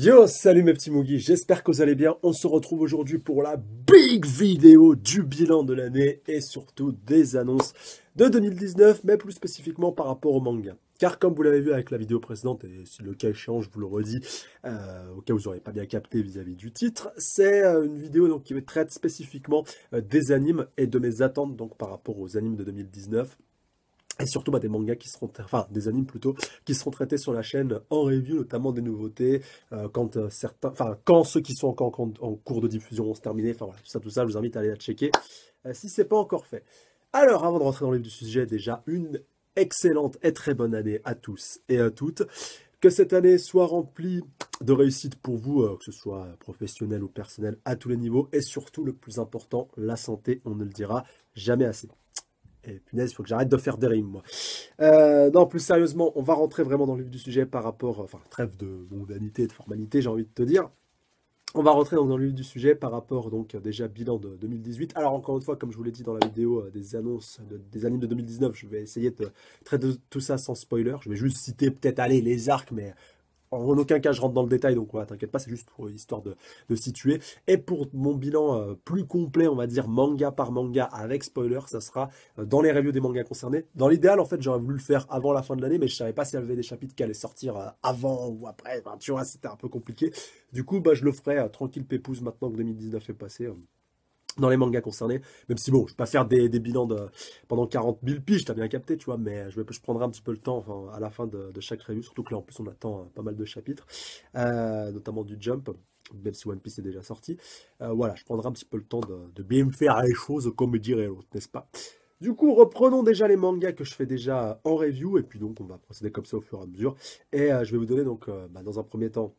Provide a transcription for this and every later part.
Yo, salut mes petits Moogie, j'espère que vous allez bien. On se retrouve aujourd'hui pour la big vidéo du bilan de l'année et surtout des annonces de 2019, mais plus spécifiquement par rapport au manga. Car comme vous l'avez vu avec la vidéo précédente, et si le cas échéant, je vous le redis, euh, au cas où vous n'aurez pas bien capté vis-à-vis du titre, c'est euh, une vidéo donc, qui traite spécifiquement euh, des animes et de mes attentes donc, par rapport aux animes de 2019 et surtout bah, des mangas qui seront, enfin des animes plutôt, qui seront traités sur la chaîne en review, notamment des nouveautés, euh, quand euh, certains, enfin quand ceux qui sont encore en, cours de diffusion se terminer, enfin voilà, tout ça, tout ça, je vous invite à aller la checker euh, si si n'est pas encore fait. Alors, avant de rentrer dans le livre du sujet, déjà une excellente et très bonne année à tous et à toutes. Que cette année soit remplie de réussite pour vous, que ce soit professionnel ou personnel, à tous les niveaux, et surtout le plus important, la santé, on ne le dira jamais assez. Et eh, punaise, il faut que j'arrête de faire des rimes, moi. Euh, non, plus sérieusement, on va rentrer vraiment dans le vif du sujet par rapport, euh, enfin, trêve de mondanité et de formalité, j'ai envie de te dire. On va rentrer dans le vif du sujet par rapport, donc, déjà bilan de 2018. Alors, encore une fois, comme je vous l'ai dit dans la vidéo euh, des annonces des animes de 2019, je vais essayer de traiter tout ça sans spoiler. Je vais juste citer peut-être, allez, les arcs, mais en aucun cas, je rentre dans le détail, donc t'inquiète pas, c'est juste pour histoire de, situer. Et pour mon bilan euh, plus complet, on va dire manga par manga avec spoiler, ça sera euh, dans les reviews des mangas concernés. Dans l'idéal, en fait, j'aurais voulu le faire avant la fin de l'année, mais je savais pas s'il y avait des chapitres qui allaient sortir euh, avant ou après. tu vois, c'était un peu compliqué. Du coup, bah, je le ferai tranquille pépouze maintenant que 2019 est passé dans les mangas concernés. Même si bon, je vais pas faire des, bilans de, pendant 40 000 piges, t'as bien capté, tu vois, mais je, vais, je prendrai un petit peu le temps à la fin de, chaque review, surtout que là en plus on attend euh, pas mal de chapitres, euh, notamment du Jump, même si One Piece est déjà sorti. Euh, voilà, je prendrai un petit peu le temps de, de bien faire les choses comme dirait l'autre, n'est-ce pas du coup, reprenons déjà les mangas que je fais déjà en review, et puis donc on va procéder comme ça au fur et à mesure. Et je vais vous donner donc, bah, dans un premier temps,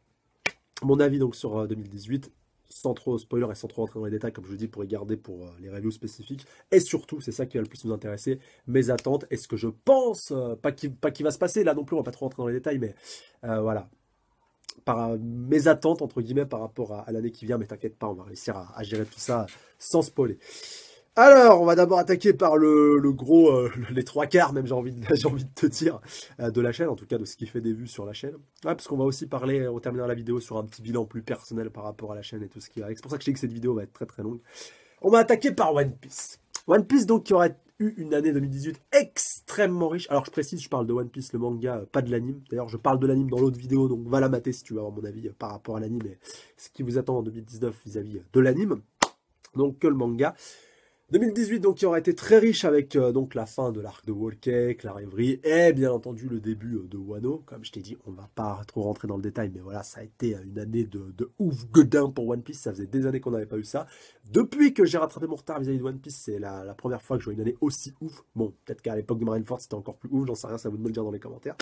mon avis donc sur 2018 sans trop spoiler et sans trop rentrer dans les détails, comme je vous dis, pour y garder pour euh, les reviews spécifiques. Et surtout, c'est ça qui va le plus nous intéresser, mes attentes et ce que je pense, euh, pas qui va se passer là non plus, on va pas trop rentrer dans les détails, mais euh, voilà. Par mes attentes, entre guillemets, par rapport à, l'année qui vient, mais t'inquiète pas, on va réussir à, gérer tout ça sans spoiler. Alors, on va d'abord attaquer par le, gros, euh, les trois quarts même, j'ai envie, de, de te dire, euh, de la chaîne, en tout cas de ce qui fait des vues sur la chaîne. Ouais, parce qu'on va aussi parler, en terminant la vidéo sur un petit bilan plus personnel par rapport à la chaîne et tout ce qui va C'est pour ça que je dis que cette vidéo va être très très longue. On va attaquer par One Piece. One Piece donc qui aurait eu une année 2018 extrêmement riche. Alors je précise, je parle de One Piece, le manga, euh, pas de l'anime. D'ailleurs, je parle de l'anime dans l'autre vidéo, donc va la mater si tu veux avoir mon avis par rapport à l'anime et ce qui vous attend en 2019 vis à -vis de l'anime. Donc que le manga. 2018 donc qui aurait été très riche avec euh, donc la fin de l'arc de Cake, la rêverie et bien entendu le début euh, de Wano. Comme je t'ai dit, on va pas trop rentrer dans le détail, mais voilà, ça a été euh, une année de, ouf godin pour One Piece. Ça faisait des années qu'on n'avait pas eu ça. Depuis que j'ai rattrapé mon retard vis-à-vis de One Piece, c'est la, première fois que je vois une année aussi ouf. Bon, peut-être qu'à l'époque de Marineford c'était encore plus ouf, j'en sais rien, ça vous de me le dire dans les commentaires.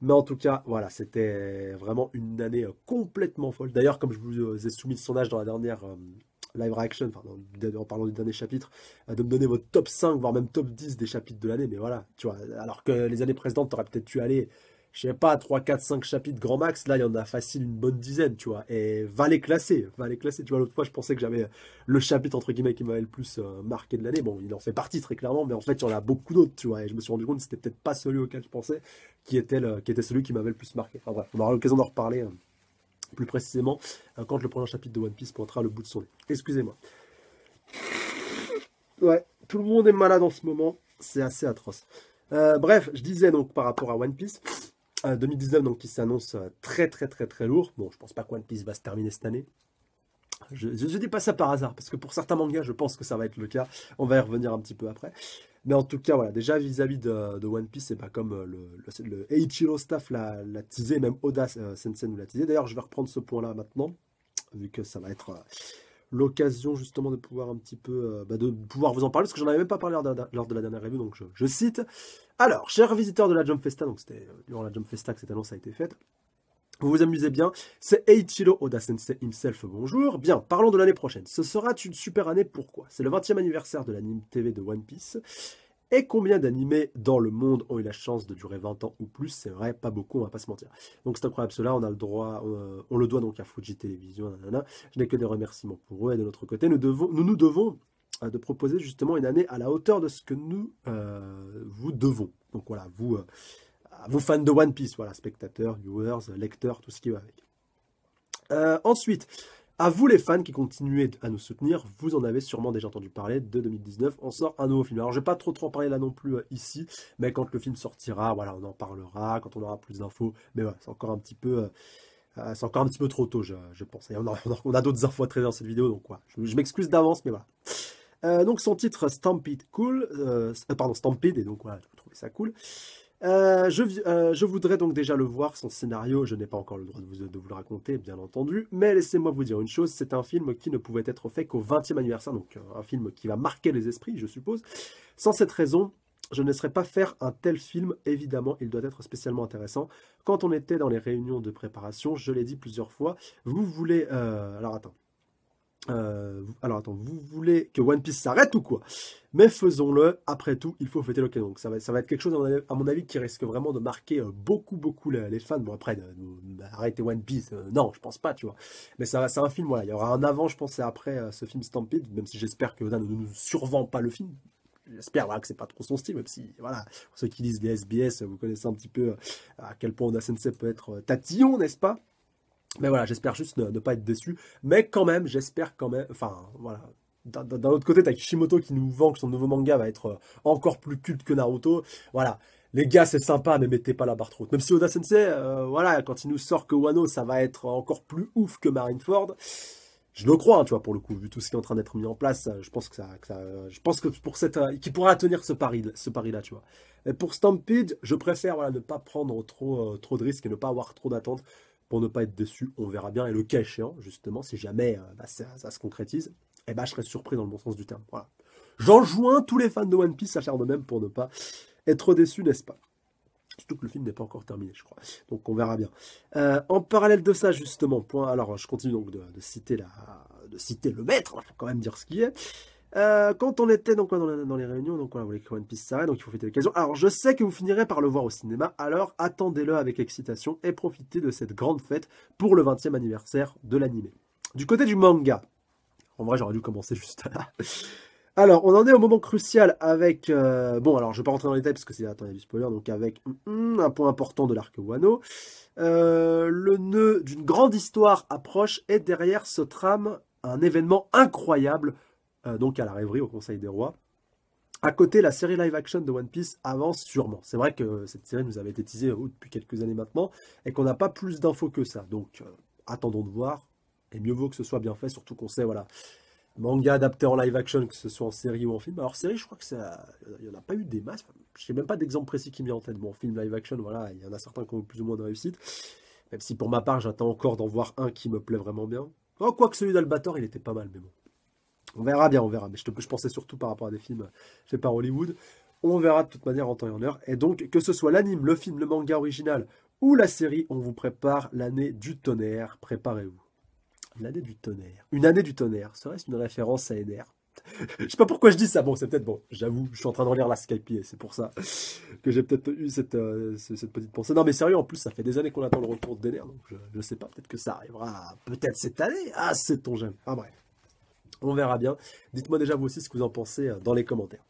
Mais en tout cas, voilà, c'était vraiment une année complètement folle. D'ailleurs, comme je vous ai soumis le sondage dans la dernière live reaction, enfin, en parlant du dernier chapitre, euh, de me donner votre top 5, voire même top 10 des chapitres de l'année, mais voilà, tu vois, alors que les années précédentes, t'aurais peut-être dû aller, je sais pas, 3, 4, 5 chapitres grand max, là, il y en a facile une bonne dizaine, tu vois, et va les classer, va les classer, tu vois, l'autre fois, je pensais que j'avais le chapitre, entre guillemets, qui m'avait le plus euh, marqué de l'année, bon, il en fait partie, très clairement, mais en fait, il y en a beaucoup d'autres, tu vois, et je me suis rendu compte que c'était peut-être pas celui auquel je pensais, qui était, qui était celui qui m'avait le plus marqué, enfin bref, on aura l'occasion d'en reparler, hein. Plus précisément, euh, quand le prochain chapitre de One Piece pointera le bout de son nez. Excusez-moi. Ouais, tout le monde est malade en ce moment. C'est assez atroce. Euh, bref, je disais donc par rapport à One Piece, 2019 euh, donc qui s'annonce très très très très lourd. Bon, je pense pas que One Piece va se terminer cette année. Je ne dis pas ça par hasard, parce que pour certains mangas, je pense que ça va être le cas. On va y revenir un petit peu après. Mais en tout cas, voilà, déjà vis-à-vis de, One Piece, c'est pas comme euh, le, le, Eiichiro staff l'a, la teasé, même Oda euh, Sensei nous l'a teasé. D'ailleurs, je vais reprendre ce point-là maintenant, vu que ça va être euh, l'occasion justement de pouvoir un petit peu bah, de pouvoir vous en parler, parce que j'en avais même pas parlé lors de, la dernière revue, donc je, cite. Alors, chers visiteurs de la Jump Festa, donc c'était durant la Jump Festa que cette annonce a été faite, vous vous amusez bien. C'est Eichiro Oda Sensei himself. Bonjour. Bien, parlons de l'année prochaine. Ce sera une super année. Pourquoi C'est le 20e anniversaire de l'anime TV de One Piece. Et combien d'animés dans le monde ont eu la chance de durer 20 ans ou plus C'est vrai, pas beaucoup, on va pas se mentir. Donc c'est incroyable cela, on a le droit, euh, on, le doit donc à Fuji Télévision, Je n'ai que des remerciements pour eux. Et de notre côté, nous devons, nous, nous devons euh, de proposer justement une année à la hauteur de ce que nous euh, vous devons. Donc voilà, vous... Vous vos fans de One Piece, voilà, spectateurs, viewers, lecteurs, tout ce qui va avec. Euh, ensuite, à vous les fans qui continuez à nous soutenir, vous en avez sûrement déjà entendu parler de 2019, on sort un nouveau film. Alors je ne vais pas trop trop en parler là non plus euh, ici, mais quand le film sortira, voilà, on en parlera, quand on aura plus d'infos, mais voilà, c'est encore un petit peu... Euh, c'est encore un petit peu trop tôt, je, pense. on a, d'autres infos à traiter dans cette vidéo, donc quoi. je, m'excuse d'avance, mais voilà. donc son titre Stampede Cool, pardon Stampede, et donc voilà, vous trouvez ça cool. Euh, euh, je, voudrais donc déjà le voir, son scénario, je n'ai pas encore le droit de vous, le raconter, bien entendu, mais laissez-moi vous dire une chose, c'est un film qui ne pouvait être fait qu'au 20e anniversaire, donc euh, un film qui va marquer les esprits, je suppose. Sans cette raison, je ne laisserai pas faire un tel film, évidemment, il doit être spécialement intéressant. Quand on était dans les réunions de préparation, je l'ai dit plusieurs fois, vous voulez... alors attends, euh, alors attends, vous voulez que One Piece s'arrête ou quoi Mais faisons-le, après tout, il faut fêter l'occasion. Donc ça va, ça va être quelque chose, à mon, avis, qui risque vraiment de marquer euh, beaucoup, beaucoup les, fans. Bon après, arrêter One Piece, euh, non, je pense pas, tu vois. Mais ça, c'est un film, voilà, il y aura un avant, je pense, et après ce film Stampede, même si j'espère que Oda ne nous survend pas le film. J'espère voilà, que c'est pas trop son style, même si, voilà, pour ceux qui lisent les SBS, vous connaissez un petit peu à quel point Oda Sensei peut être tatillon, n'est-ce pas mais voilà, j'espère juste ne, pas être déçu. Mais quand même, j'espère quand même. Enfin, voilà. D'un autre côté, t'as Kishimoto qui nous vend que son nouveau manga va être euh, encore plus culte que Naruto. Voilà. Les gars, c'est sympa, mais mettez pas la barre trop haute. Même si Oda Sensei, euh, voilà, quand il nous sort que Wano, ça va être encore plus ouf que Marineford. Je le crois, hein, tu vois, pour le coup, vu tout ce qui est en train d'être mis en place, euh, je pense que ça, je pense que pour cette, qui pourra tenir ce pari, ce pari là, tu vois. Et pour Stampede, je préfère voilà ne pas prendre trop, trop de risques et ne pas avoir trop d'attentes pour ne pas être déçu, on verra bien. Et le cas échéant, justement, si jamais euh, bah, ça, se concrétise, et eh ben, je serais surpris dans le bon sens du terme. Voilà. J'enjoins tous les fans de One Piece à faire de même pour ne pas être déçu, n'est-ce pas Surtout que le film n'est pas encore terminé, je crois. Donc on verra bien. Euh, en parallèle de ça, justement, point. Alors je continue donc de, citer la, de citer le maître. Il faut quand même dire ce qu'il est. Euh, quand on était dans, les réunions, donc voilà, vous voulez que One Piece s'arrête, donc il faut fêter l'occasion. Alors je sais que vous finirez par le voir au cinéma, alors attendez-le avec excitation et profitez de cette grande fête pour le 20e anniversaire de l'anime. Du côté du manga, en vrai j'aurais dû commencer juste là. Alors, on en est au moment crucial avec... Euh, bon, alors, je ne vais pas rentrer dans les détails parce que c'est... attendez il du spoiler. Donc, avec mm, mm, un point important de l'arc Wano. Euh, le nœud d'une grande histoire approche et derrière ce trame un événement incroyable euh, donc à la rêverie au Conseil des Rois. À côté, la série live action de One Piece avance sûrement. C'est vrai que cette série nous avait été teasée euh, depuis quelques années maintenant et qu'on n'a pas plus d'infos que ça. Donc euh, attendons de voir. Et mieux vaut que ce soit bien fait, surtout qu'on sait, voilà, manga adapté en live action, que ce soit en série ou en film. Alors série, je crois que ça, il n'y en a pas eu des masses. je n'ai même pas d'exemple précis qui me vient en tête. Bon, film live action, voilà, il y en a certains qui ont eu plus ou moins de réussite. Même si pour ma part, j'attends encore d'en voir un qui me plaît vraiment bien. Oh, quoique celui d'Albator, il était pas mal, mais bon. On verra bien, on verra. Mais je, pensais surtout par rapport à des films faits par Hollywood. On verra de toute manière en temps et en heure. Et donc, que ce soit l'anime, le film, le manga original ou la série, on vous prépare l'année du tonnerre. Préparez-vous. L'année du tonnerre. Une année du tonnerre. Serait-ce une référence à NR je sais pas pourquoi je dis ça. Bon, c'est peut-être bon. J'avoue, je suis en train de relire la Skype et c'est pour ça que j'ai peut-être eu cette, euh, petite pensée. Non, mais sérieux, en plus, ça fait des années qu'on attend le retour de donc je, ne sais pas. Peut-être que ça arrivera, peut-être cette année. Ah, c'est ton j'aime. Ah, bref. On verra bien. Dites-moi déjà vous aussi ce que vous en pensez euh, dans les commentaires.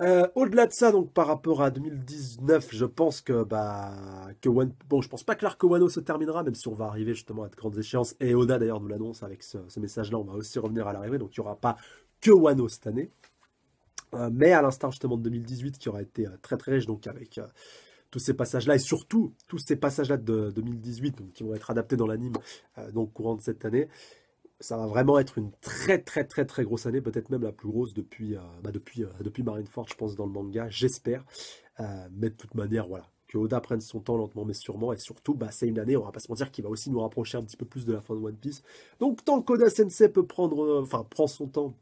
Euh, au-delà de ça, donc par rapport à 2019, je pense que bah que One, bon, je pense pas que l'arc Wano se terminera, même si on va arriver justement à de grandes échéances. Et Oda d'ailleurs nous l'annonce avec ce, message-là, on va aussi revenir à l'arrivée, donc il n'y aura pas que Wano cette année. Euh, mais à l'instar justement de 2018, qui aura été très très riche, donc avec tous ces passages-là et surtout tous ces passages-là de, 2018 qui vont être adaptés dans l'anime donc courant de cette année ça va vraiment être une très très très très grosse année, peut-être même la plus grosse depuis, euh, bah euh, depuis, Marineford, je pense, dans le manga, j'espère. Euh, mais de toute manière, voilà, que Oda prenne son temps lentement mais sûrement, et surtout, bah, c'est une année, on va pas se mentir, qui va aussi nous rapprocher un petit peu plus de la fin de One Piece. Donc tant qu'Oda Sensei peut prendre, enfin, prend son temps,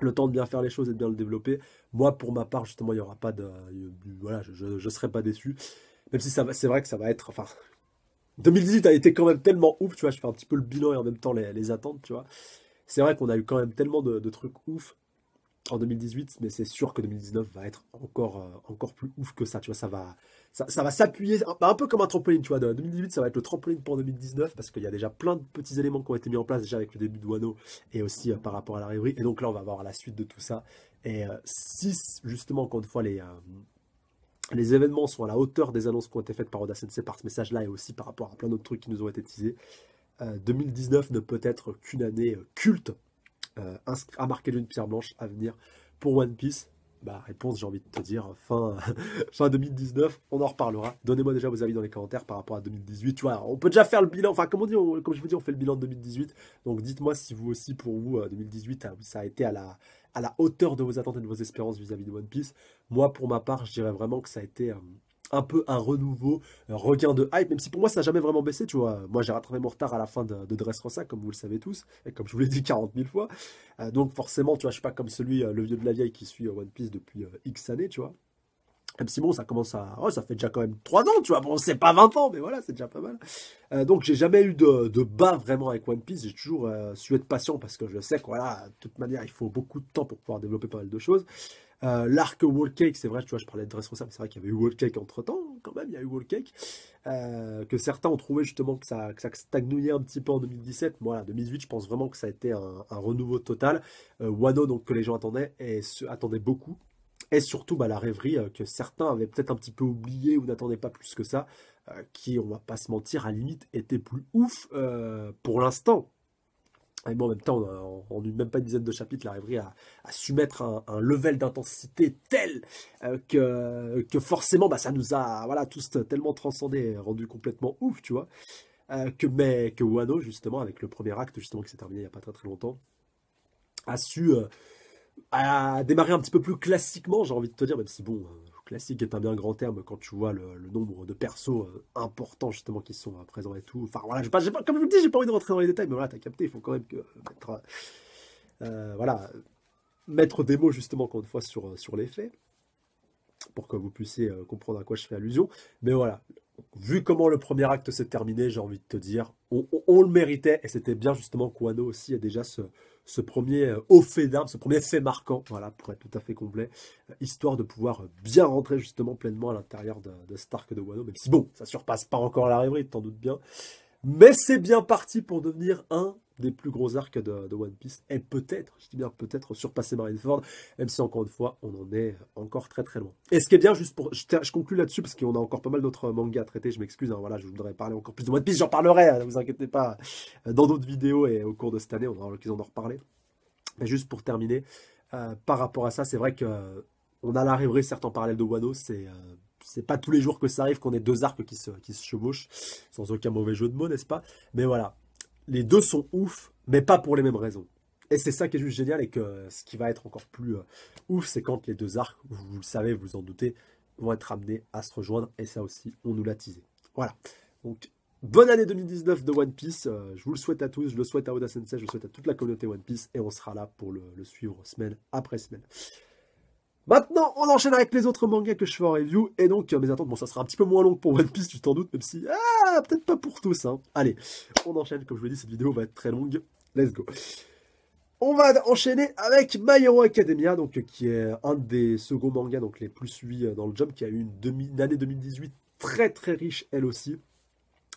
le temps de bien faire les choses et de bien le développer, moi, pour ma part, justement, il n'y aura pas de... voilà, je ne serai pas déçu. Même si c'est vrai que ça va être, enfin, 2018 a été quand même tellement ouf, tu vois, je fais un petit peu le bilan et en même temps les, attentes, tu vois. C'est vrai qu'on a eu quand même tellement de, trucs ouf en 2018, mais c'est sûr que 2019 va être encore, euh, encore plus ouf que ça, tu vois, ça va, ça, va s'appuyer, bah, un, peu comme un trampoline, tu vois, 2018, ça va être le trampoline pour 2019, parce qu'il y a déjà plein de petits éléments qui ont été mis en place déjà avec le début de Wano, et aussi euh, par rapport à la rêverie, et donc là, on va voir la suite de tout ça, et 6, euh, justement, encore une fois, les les événements sont à la hauteur des annonces qui ont été faites par Oda Sensei par ce message-là et aussi par rapport à plein d'autres trucs qui nous ont été teasés. 2019 euh, ne peut être qu'une année euh, culte euh, à marquer d'une pierre blanche à venir pour One Piece. Bah, réponse, j'ai envie de te dire, fin, fin 2019, on en reparlera. Donnez-moi déjà vos avis dans les commentaires par rapport à 2018. Tu vois, on peut déjà faire le bilan. Enfin, comme, comme je vous dis, on fait le bilan de 2018. Donc, dites-moi si vous aussi, pour vous, 2018, ça a été à la, à la hauteur de vos attentes et de vos espérances vis-à-vis de One Piece. Moi, pour ma part, je dirais vraiment que ça a été euh, un peu un renouveau, un regain de hype, même si pour moi ça n'a jamais vraiment baissé, tu vois. Moi j'ai rattrapé mon retard à la fin de, de Dressrosa, comme vous le savez tous, et comme je vous l'ai dit 40 000 fois. Euh, donc forcément, tu vois, je suis pas comme celui, euh, le vieux de la vieille qui suit One Piece depuis X années, tu vois même si bon, ça commence à. Oh, ça fait déjà quand même 3 ans, tu vois. Bon, c'est pas 20 ans, mais voilà, c'est déjà pas mal. Euh, donc, j'ai jamais eu de, bas vraiment avec One Piece. J'ai toujours euh, su être patient parce que je sais que, voilà, de toute manière, il faut beaucoup de temps pour pouvoir développer pas mal de choses. Euh, l'arc Wall Cake, c'est vrai, tu vois, je parlais de Dressrosa, mais c'est vrai qu'il y avait eu Wall Cake entre temps, quand même, il y a eu Wall Cake. que certains ont trouvé justement que ça, ça stagnouillait un petit peu en 2017. Moi, voilà, 2018, je pense vraiment que ça a été un, un renouveau total. Wano, donc, que les gens attendaient, et se, attendaient beaucoup et surtout bah, la rêverie euh, que certains avaient peut-être un petit peu oublié ou n'attendaient pas plus que ça, euh, qui, on va pas se mentir, à la limite était plus ouf euh, pour l'instant. Et bon, en même temps, on une même pas une dizaine de chapitres, la rêverie a, su mettre un, level d'intensité tel que, que forcément bah, ça nous a voilà, tous tellement transcendés et rendu complètement ouf, tu vois. que, mais que Wano, justement, avec le premier acte, justement, qui s'est terminé il n'y a pas très très longtemps, a su à démarrer un petit peu plus classiquement, j'ai envie de te dire, même si bon, euh, classique est un bien grand terme quand tu vois le, nombre de persos euh, importants justement qui sont euh, présents et tout. Enfin voilà, pas, comme je vous dis, j'ai pas envie de rentrer dans les détails, mais voilà, t'as capté, il faut quand même que mettre, voilà, mettre des mots justement encore une fois sur, sur les faits pour que vous puissiez comprendre à quoi je fais allusion. Mais voilà, vu comment le premier acte s'est terminé, j'ai envie de te dire, on, le méritait et c'était bien justement qu'Oano aussi a déjà ce, ce premier euh, haut fait d'armes, ce premier fait marquant, voilà, pour être tout à fait complet, euh, histoire de pouvoir euh, bien rentrer justement pleinement à l'intérieur de, Stark de Wano, même si bon, ça surpasse pas encore la rêverie, t'en doute bien. Mais c'est bien parti pour devenir un des plus gros arcs de, One Piece et peut-être, je dis bien peut-être, surpassé Marineford, même si encore une fois, on en est encore très très loin. Et ce qui est bien, juste pour, je, je conclue là-dessus parce qu'on a encore pas mal d'autres mangas à traiter, je m'excuse, hein, voilà, je voudrais parler encore plus de One Piece, j'en parlerai, hein, ne vous inquiétez pas, euh, dans d'autres vidéos et au cours de cette année, on aura l'occasion d'en reparler. Mais juste pour terminer, euh, par rapport à ça, c'est vrai que euh, on a la rêverie, certains parallèles de Wano, c'est c'est pas tous les jours que ça arrive qu'on ait deux arcs qui se, qui se chevauchent, sans aucun mauvais jeu de mots, n'est-ce pas Mais voilà, les deux sont ouf, mais pas pour les mêmes raisons. Et c'est ça qui est juste génial et que euh, ce qui va être encore plus euh, ouf, c'est quand les deux arcs, vous, le savez, vous en doutez, vont être amenés à se rejoindre. Et ça aussi, on nous l'a teasé. Voilà. Donc, bonne année 2019 de One Piece. Euh, je vous le souhaite à tous. Je le souhaite à Oda Sensei. Je le souhaite à toute la communauté One Piece. Et on sera là pour le suivre semaine après semaine. Maintenant, on enchaîne avec les autres mangas que je fais en review. Et donc, euh, mes attentes, bon, ça sera un petit peu moins long pour One Piece, tu t'en doutes, même si, ah, peut-être pas pour tous. Hein. Allez, on enchaîne. Comme je vous l'ai dit, cette vidéo va être très longue. Let's go. On va enchaîner avec My Hero Academia, donc, euh, qui est un des seconds mangas donc, les plus suivis euh, dans le job, qui a eu une année 2018 très très riche elle aussi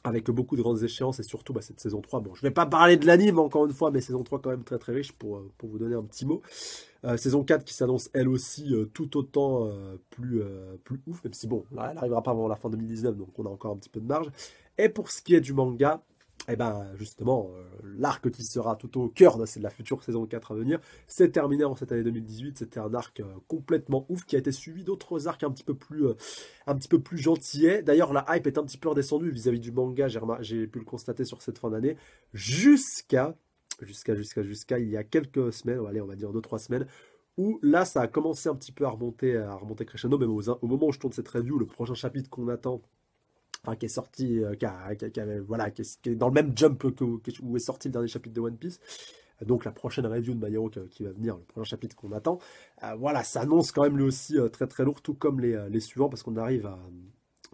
avec beaucoup de grandes échéances et surtout bah, cette saison 3. Bon, je ne vais pas parler de l'anime encore une fois, mais saison 3 quand même très très riche pour, euh, vous donner un petit mot. Euh, saison 4 qui s'annonce elle aussi euh, tout autant plus, plus ouf, même si bon, là, elle n'arrivera pas avant la fin 2019, donc on a encore un petit peu de marge. Et pour ce qui est du manga, et eh ben justement, euh, l'arc qui sera tout au cœur de la future saison 4 à venir, c'est terminé en cette année 2018. C'était un arc euh, complètement ouf qui a été suivi d'autres arcs un petit peu plus, euh, un petit peu plus gentillets. D'ailleurs, la hype est un petit peu redescendue vis-à-vis du manga. J'ai pu le constater sur cette fin d'année, jusqu'à, jusqu'à, jusqu'à, jusqu'à il y a quelques semaines, allez, on va dire 2-3 semaines, où là, ça a commencé un petit peu à remonter, à remonter crescendo. mais au moment où je tourne cette review, le prochain chapitre qu'on attend enfin qui est sorti, euh, qui, voilà, est, dans le même jump que, où est sorti le dernier chapitre de One Piece. Donc la prochaine review de My qui, va venir, le prochain chapitre qu'on attend, euh, voilà, ça annonce quand même lui aussi euh, très très lourd, tout comme les, suivants, parce qu'on arrive à,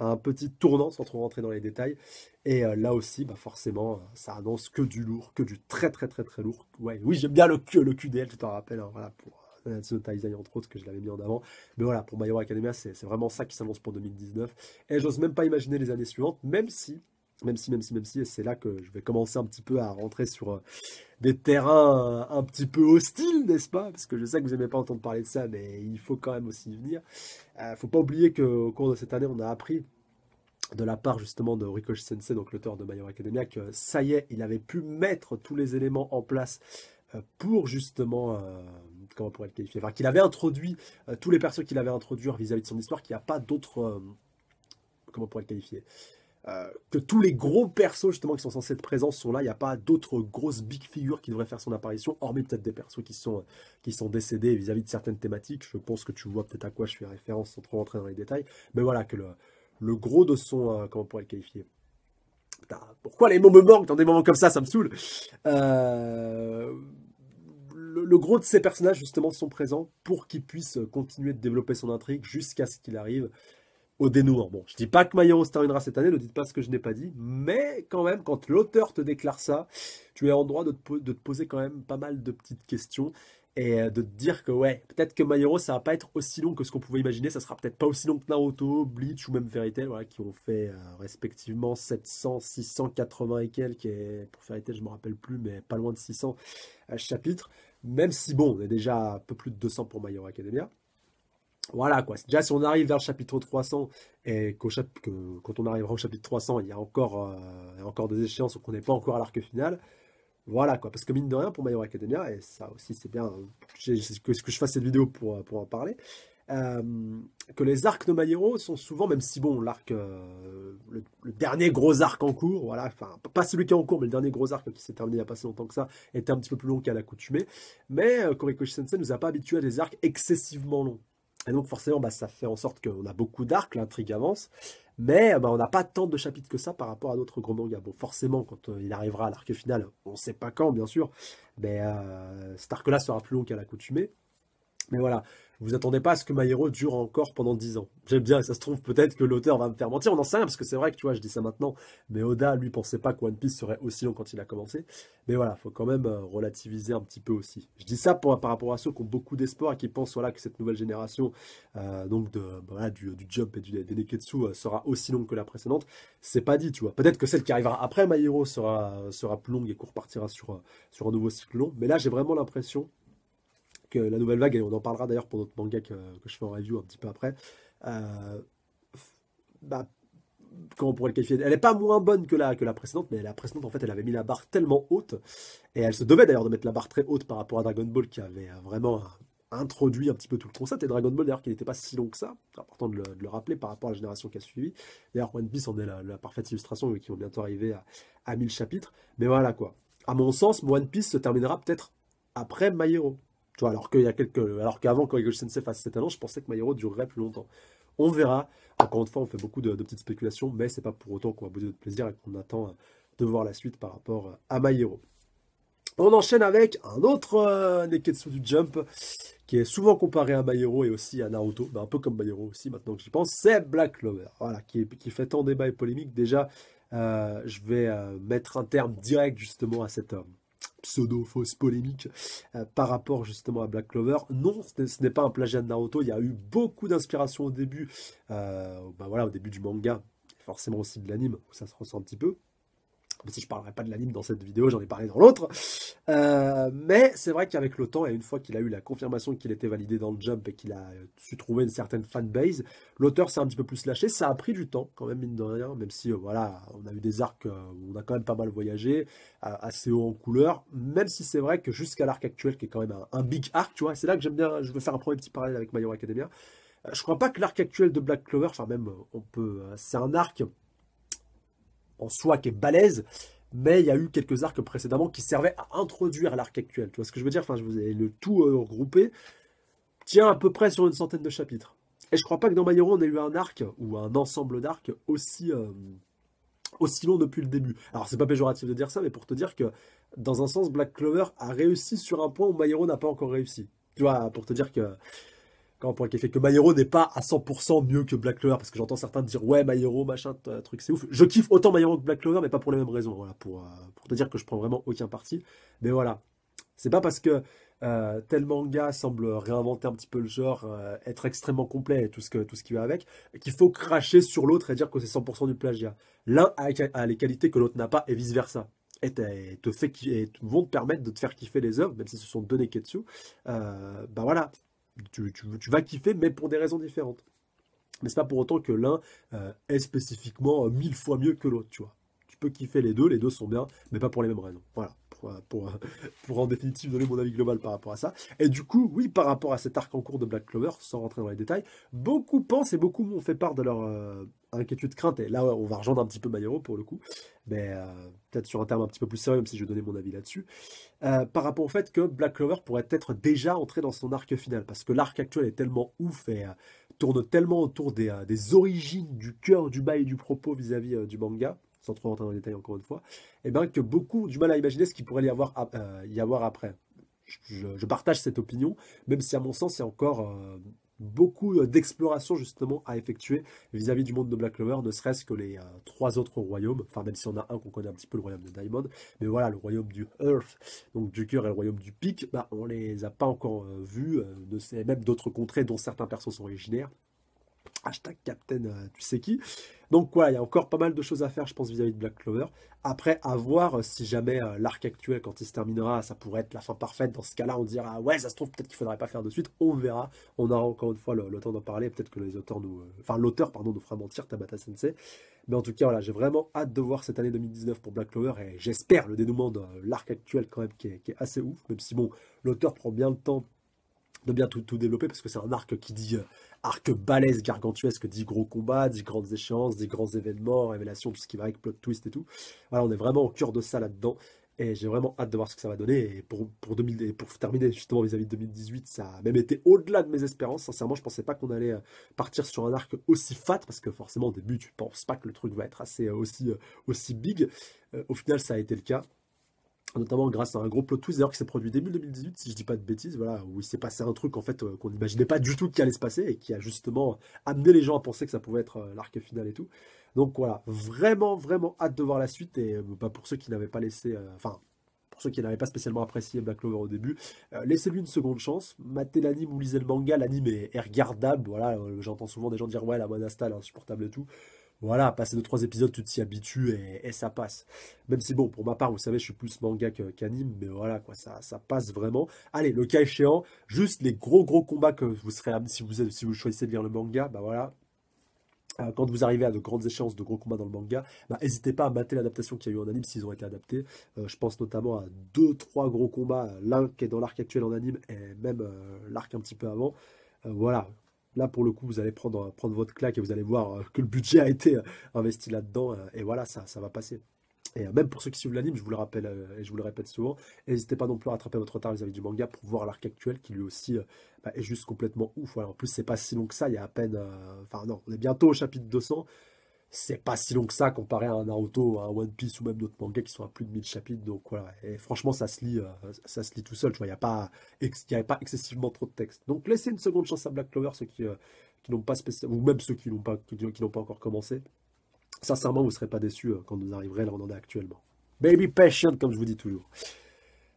un petit tournant sans trop rentrer dans les détails. Et là aussi, bah forcément, ça annonce que du lourd, que du très très très très lourd. Ouais, oui, j'aime bien le, le QDL, je t'en rappelle, hein, voilà, pour, Natsuno Taizai, entre autres, que je l'avais mis en avant. Mais voilà, pour My Hero Academia, c'est vraiment ça qui s'annonce pour 2019. Et j'ose même pas imaginer les années suivantes, même si, même si, même si, même si, et c'est là que je vais commencer un petit peu à rentrer sur euh, des terrains euh, un petit peu hostiles, n'est-ce pas Parce que je sais que vous n'aimez pas entendre parler de ça, mais il faut quand même aussi y venir. ne euh, faut pas oublier qu'au cours de cette année, on a appris de la part justement de Rikoshi Sensei, donc l'auteur de My Academia, que ça y est, il avait pu mettre tous les éléments en place pour justement comment on pourrait le qualifier, enfin, qu'il avait introduit, euh, tous les persos qu'il avait introduire vis-à-vis de son histoire, qu'il n'y a pas d'autres, euh, comment on pourrait le qualifier, euh, que tous les gros persos justement qui sont censés être présents sont là, il n'y a pas d'autres grosses big figures qui devraient faire son apparition, hormis peut-être des persos qui sont, qui sont décédés vis-à-vis de certaines thématiques, je pense que tu vois peut-être à quoi je fais référence sans trop rentrer dans les détails, mais voilà, que le, le gros de son, comment on pourrait le qualifier, pourquoi les mots me manquent dans des moments comme ça, ça me saoule le, gros de ces personnages justement sont présents pour qu'il puisse euh, continuer de développer son intrigue jusqu'à ce qu'il arrive au dénouement. Bon, je dis pas que Maillot se terminera cette année, ne dites pas ce que je n'ai pas dit, mais quand même, quand l'auteur te déclare ça, tu es en droit de te, poser quand même pas mal de petites questions et euh, de te dire que ouais, peut-être que Mayero ça va pas être aussi long que ce qu'on pouvait imaginer, ça sera peut-être pas aussi long que Naruto, Bleach ou même Fairy qui ont fait euh, respectivement 700, 680 et quelques, pour Fairy Tail, je me rappelle plus, mais pas loin de 600 chapitres. Même si, bon, on est déjà un peu plus de 200 pour My Academia. Voilà, quoi. Déjà, si on arrive vers le chapitre 300 et qu'au quand on arrivera au chapitre 300, il y a encore, euh, encore des échéances qu'on n'est pas encore à l'arc final. Voilà, quoi. Parce que mine de rien, pour My Academia, et ça aussi, c'est bien ce que, je fasse cette vidéo pour, pour en parler, euh, que les arcs de mahiro sont souvent, même si bon, l'arc, euh, le, dernier gros arc en cours, voilà, enfin pas celui qui est en cours, mais le dernier gros arc qui s'est terminé il n'y a pas si longtemps que ça, était un petit peu plus long qu'à l'accoutumée. Mais euh, Korikoshi Sensei nous a pas habitués à des arcs excessivement longs. Et donc forcément, bah, ça fait en sorte qu'on a beaucoup d'arcs, l'intrigue avance, mais bah, on n'a pas tant de chapitres que ça par rapport à d'autres gros mangas. Bon, forcément, quand euh, il arrivera à l'arc final, on ne sait pas quand, bien sûr, mais cet arc-là sera plus long qu'à l'accoutumée. Mais voilà, vous attendez pas à ce que Maïro dure encore pendant 10 ans. J'aime bien, et ça se trouve peut-être que l'auteur va me faire mentir, on en sait rien, parce que c'est vrai que tu vois, je dis ça maintenant, mais Oda, lui, pensait pas que One Piece serait aussi long quand il a commencé. Mais voilà, faut quand même euh, relativiser un petit peu aussi. Je dis ça par rapport à ceux qui ont beaucoup d'espoir et qui pensent voilà, que cette nouvelle génération euh, donc bah, du, Job Jump et du, des Neketsu euh, sera aussi longue que la précédente. C'est pas dit, tu vois. Peut-être que celle qui arrivera après Maïro sera, sera plus longue et qu'on repartira sur, sur un nouveau cycle long, mais là, j'ai vraiment l'impression que la nouvelle vague, et on en parlera d'ailleurs pour notre manga que, je fais en review un petit peu après, euh, bah, comment on pourrait le qualifier Elle n'est pas moins bonne que la, que la précédente, mais la précédente, en fait, elle avait mis la barre tellement haute, et elle se devait d'ailleurs de mettre la barre très haute par rapport à Dragon Ball qui avait euh, vraiment euh, introduit un petit peu tout le concept, et Dragon Ball d'ailleurs qui n'était pas si long que ça, C'est important de le, rappeler par rapport à la génération qui a suivi. D'ailleurs, One Piece en est la, parfaite illustration, et qui vont bientôt arriver à, à 1000 chapitres, mais voilà quoi. À mon sens, One Piece se terminera peut-être après My Hero alors y a quelques, alors qu'avant, quand Igor Sensei fasse cette annonce, je pensais que Maïro durerait plus longtemps. On verra. Encore une fois, on fait beaucoup de, petites spéculations, mais c'est pas pour autant qu'on va bouger de plaisir et qu'on attend euh, de voir la suite par rapport euh, à Maïro. On enchaîne avec un autre euh, Neketsu du Jump qui est souvent comparé à Maïro et aussi à Naruto, un peu comme Maïro aussi maintenant que j'y pense, c'est Black Clover, voilà, qui, fait tant débat et polémique. Déjà, je vais mettre un terme direct justement à cet homme pseudo-fausse polémique euh, par rapport justement à Black Clover. Non, ce n'est pas un plagiat de Naruto, il y a eu beaucoup d'inspiration au début, euh, bah voilà, au début du manga, forcément aussi de l'anime, où ça se ressent un petit peu. Même si je ne parlerai pas de l'anime dans cette vidéo, j'en ai parlé dans l'autre. Euh, mais c'est vrai qu'avec le temps, et une fois qu'il a eu la confirmation qu'il était validé dans le Jump et qu'il a euh, su trouver une certaine fanbase, l'auteur s'est un petit peu plus lâché. Ça a pris du temps, quand même, mine de rien, même si, euh, voilà, on a eu des arcs où on a quand même pas mal voyagé, assez haut en couleur, même si c'est vrai que jusqu'à l'arc actuel, qui est quand même un, big arc, tu vois, c'est là que j'aime bien, je veux faire un premier petit parallèle avec My Academia. Je ne crois pas que l'arc actuel de Black Clover, enfin même, on peut, c'est un arc en soi qui est balèze, mais il y a eu quelques arcs précédemment qui servaient à introduire l'arc actuel. Tu vois ce que je veux dire Enfin, je vous ai le tout euh, regroupé. Tient à peu près sur une centaine de chapitres. Et je crois pas que dans My on ait eu un arc ou un ensemble d'arcs aussi, euh, aussi long depuis le début. Alors, c'est pas péjoratif de dire ça, mais pour te dire que, dans un sens, Black Clover a réussi sur un point où My n'a pas encore réussi. Tu vois, pour te dire que quand on qui fait que Maïro n'est pas à 100% mieux que Black Clover parce que j'entends certains dire ouais Maïro machin euh, truc c'est ouf je kiffe autant Maïro que Black Clover mais pas pour les mêmes raisons voilà pour, euh, pour te dire que je prends vraiment aucun parti mais voilà c'est pas parce que euh, tel manga semble réinventer un petit peu le genre être extrêmement complet et tout ce que tout ce qui va avec qu'il faut cracher sur l'autre et dire que c'est 100% du plagiat l'un a, les qualités que l'autre n'a pas et vice versa et, te fait et vont te permettre de te faire kiffer les œuvres même si ce sont deux neketsu bah voilà tu, vas kiffer, mais pour des raisons différentes. Mais c'est pas pour autant que l'un euh, est spécifiquement euh, mille fois mieux que l'autre, tu vois peu kiffer les deux, les deux sont bien, mais pas pour les mêmes raisons. Voilà, euh, euh, pour, en définitive donner mon avis global par rapport à ça. Et du coup, oui, par rapport à cet arc en cours de Black Clover, sans rentrer dans les détails, beaucoup pensent et beaucoup m'ont fait part de leur euh, inquiétude, crainte. Et là, on va rejoindre un petit peu Maïro pour le coup, mais peut-être sur un terme un petit peu plus sérieux, même si je donner mon avis là-dessus, par rapport au fait que Black Clover pourrait être déjà entré dans son arc final, parce que l'arc actuel est tellement ouf et tourne tellement autour des, origines, du cœur, du bail et du propos vis à -vis, du manga sans trop rentrer dans détails encore une fois, et eh bien que beaucoup du mal à imaginer ce qu'il pourrait y avoir, euh, y avoir après. Je, partage cette opinion, même si à mon sens, il y a encore euh, beaucoup euh, d'exploration justement à effectuer vis-à-vis du monde de Black Clover, ne serait-ce que les trois autres royaumes, enfin même si on a un qu'on connaît un petit peu, le royaume de Diamond, mais voilà, le royaume du Earth, donc du cœur et le royaume du pic, bah, on les a pas encore vus, même d'autres contrées dont certains persos sont originaires, Hashtag Captain, euh, tu sais qui. Donc quoi, il y a encore pas mal de choses à faire, je pense, vis-à-vis de Black Clover. Après, à voir euh, si jamais euh, l'arc actuel, quand il se terminera, ça pourrait être la fin parfaite. Dans ce cas-là, on dira, ouais, ça se trouve, peut-être qu'il faudrait pas faire de suite. On verra. On aura encore une fois le, temps d'en parler. Peut-être que les auteurs nous... Enfin, l'auteur, pardon, nous fera mentir, Tabata Sensei. Mais en tout cas, voilà, j'ai vraiment hâte de voir cette année 2019 pour Black Clover. Et j'espère le dénouement de l'arc actuel, quand même, qui est, qui est assez ouf. Même si, bon, l'auteur prend bien le temps de bien tout, tout développer parce que c'est un arc qui dit euh, arc balèze, gargantuesque, dit gros combats, dit grandes échéances, dit grands événements, révélations, tout ce qui va avec plot twist et tout. Voilà, on est vraiment au cœur de ça là-dedans. Et j'ai vraiment hâte de voir ce que ça va donner. Et pour, pour, terminer justement vis-à-vis de 2018, ça a même été au-delà de mes espérances. Sincèrement, je pensais pas qu'on allait euh, partir sur un arc aussi fat, parce que forcément au début, tu penses pas que le truc va être assez euh, aussi, aussi big. Au final, ça a été le cas notamment grâce à un gros plot twist d'ailleurs qui s'est produit début 2018 si je dis pas de bêtises voilà où il s'est passé un truc en fait euh, qu'on n'imaginait pas du tout qui allait se passer et qui a justement amené les gens à penser que ça pouvait être euh, l'arc final et tout donc voilà vraiment vraiment hâte de voir la suite et pas euh, bah, pour ceux qui n'avaient pas laissé enfin pour ceux qui n'avaient pas spécialement apprécié Black Clover au début, laissez-lui une seconde chance. Matez l'anime ou lisez le manga, l'anime est, regardable. Voilà, j'entends souvent des gens dire ouais la mode insupportable et tout. Voilà, passer 2 trois épisodes, tu t'y habitues et, ça passe. Même si, bon, pour ma part, vous savez, je suis plus manga qu'anime, mais voilà, quoi, ça, ça passe vraiment. Allez, le cas échéant, juste les gros gros combats que vous serez si vous, si vous choisissez de lire le manga, bah voilà, euh, quand vous arrivez à de grandes échéances de gros combats dans le manga, bah, n'hésitez pas à mater l'adaptation qu'il y a eu en anime s'ils ont été adaptés. Euh, je pense notamment à deux, trois gros combats, euh, l'un qui est dans l'arc actuel en anime et même l'arc un petit peu avant. voilà, Là, pour le coup, vous allez prendre, prendre votre claque et vous allez voir euh, que le budget a été euh, investi là-dedans. Euh, et voilà, ça, ça va passer. Et même pour ceux qui suivent l'anime, je vous le rappelle et je vous le répète souvent, n'hésitez pas non plus à rattraper votre retard vis-à-vis du manga pour voir l'arc actuel qui lui aussi bah, est juste complètement ouf. en plus, c'est pas si long que ça, il y a à peine. enfin, non, on est bientôt au chapitre 200 c'est pas si long que ça comparé à un Naruto, à un One Piece ou même d'autres mangas qui sont à plus de 1000 chapitres. Donc voilà, et franchement, ça se lit, euh, ça se lit tout seul. Tu vois, il n'y a pas, y avait pas excessivement trop de texte. Donc laissez une seconde chance à Black Clover ceux qui, euh, qui n'ont pas ou même ceux qui n'ont pas, qui, pas encore commencé. Sincèrement, vous serez pas déçus euh, quand vous arriverez là on en est actuellement. Baby patient, comme je vous dis toujours.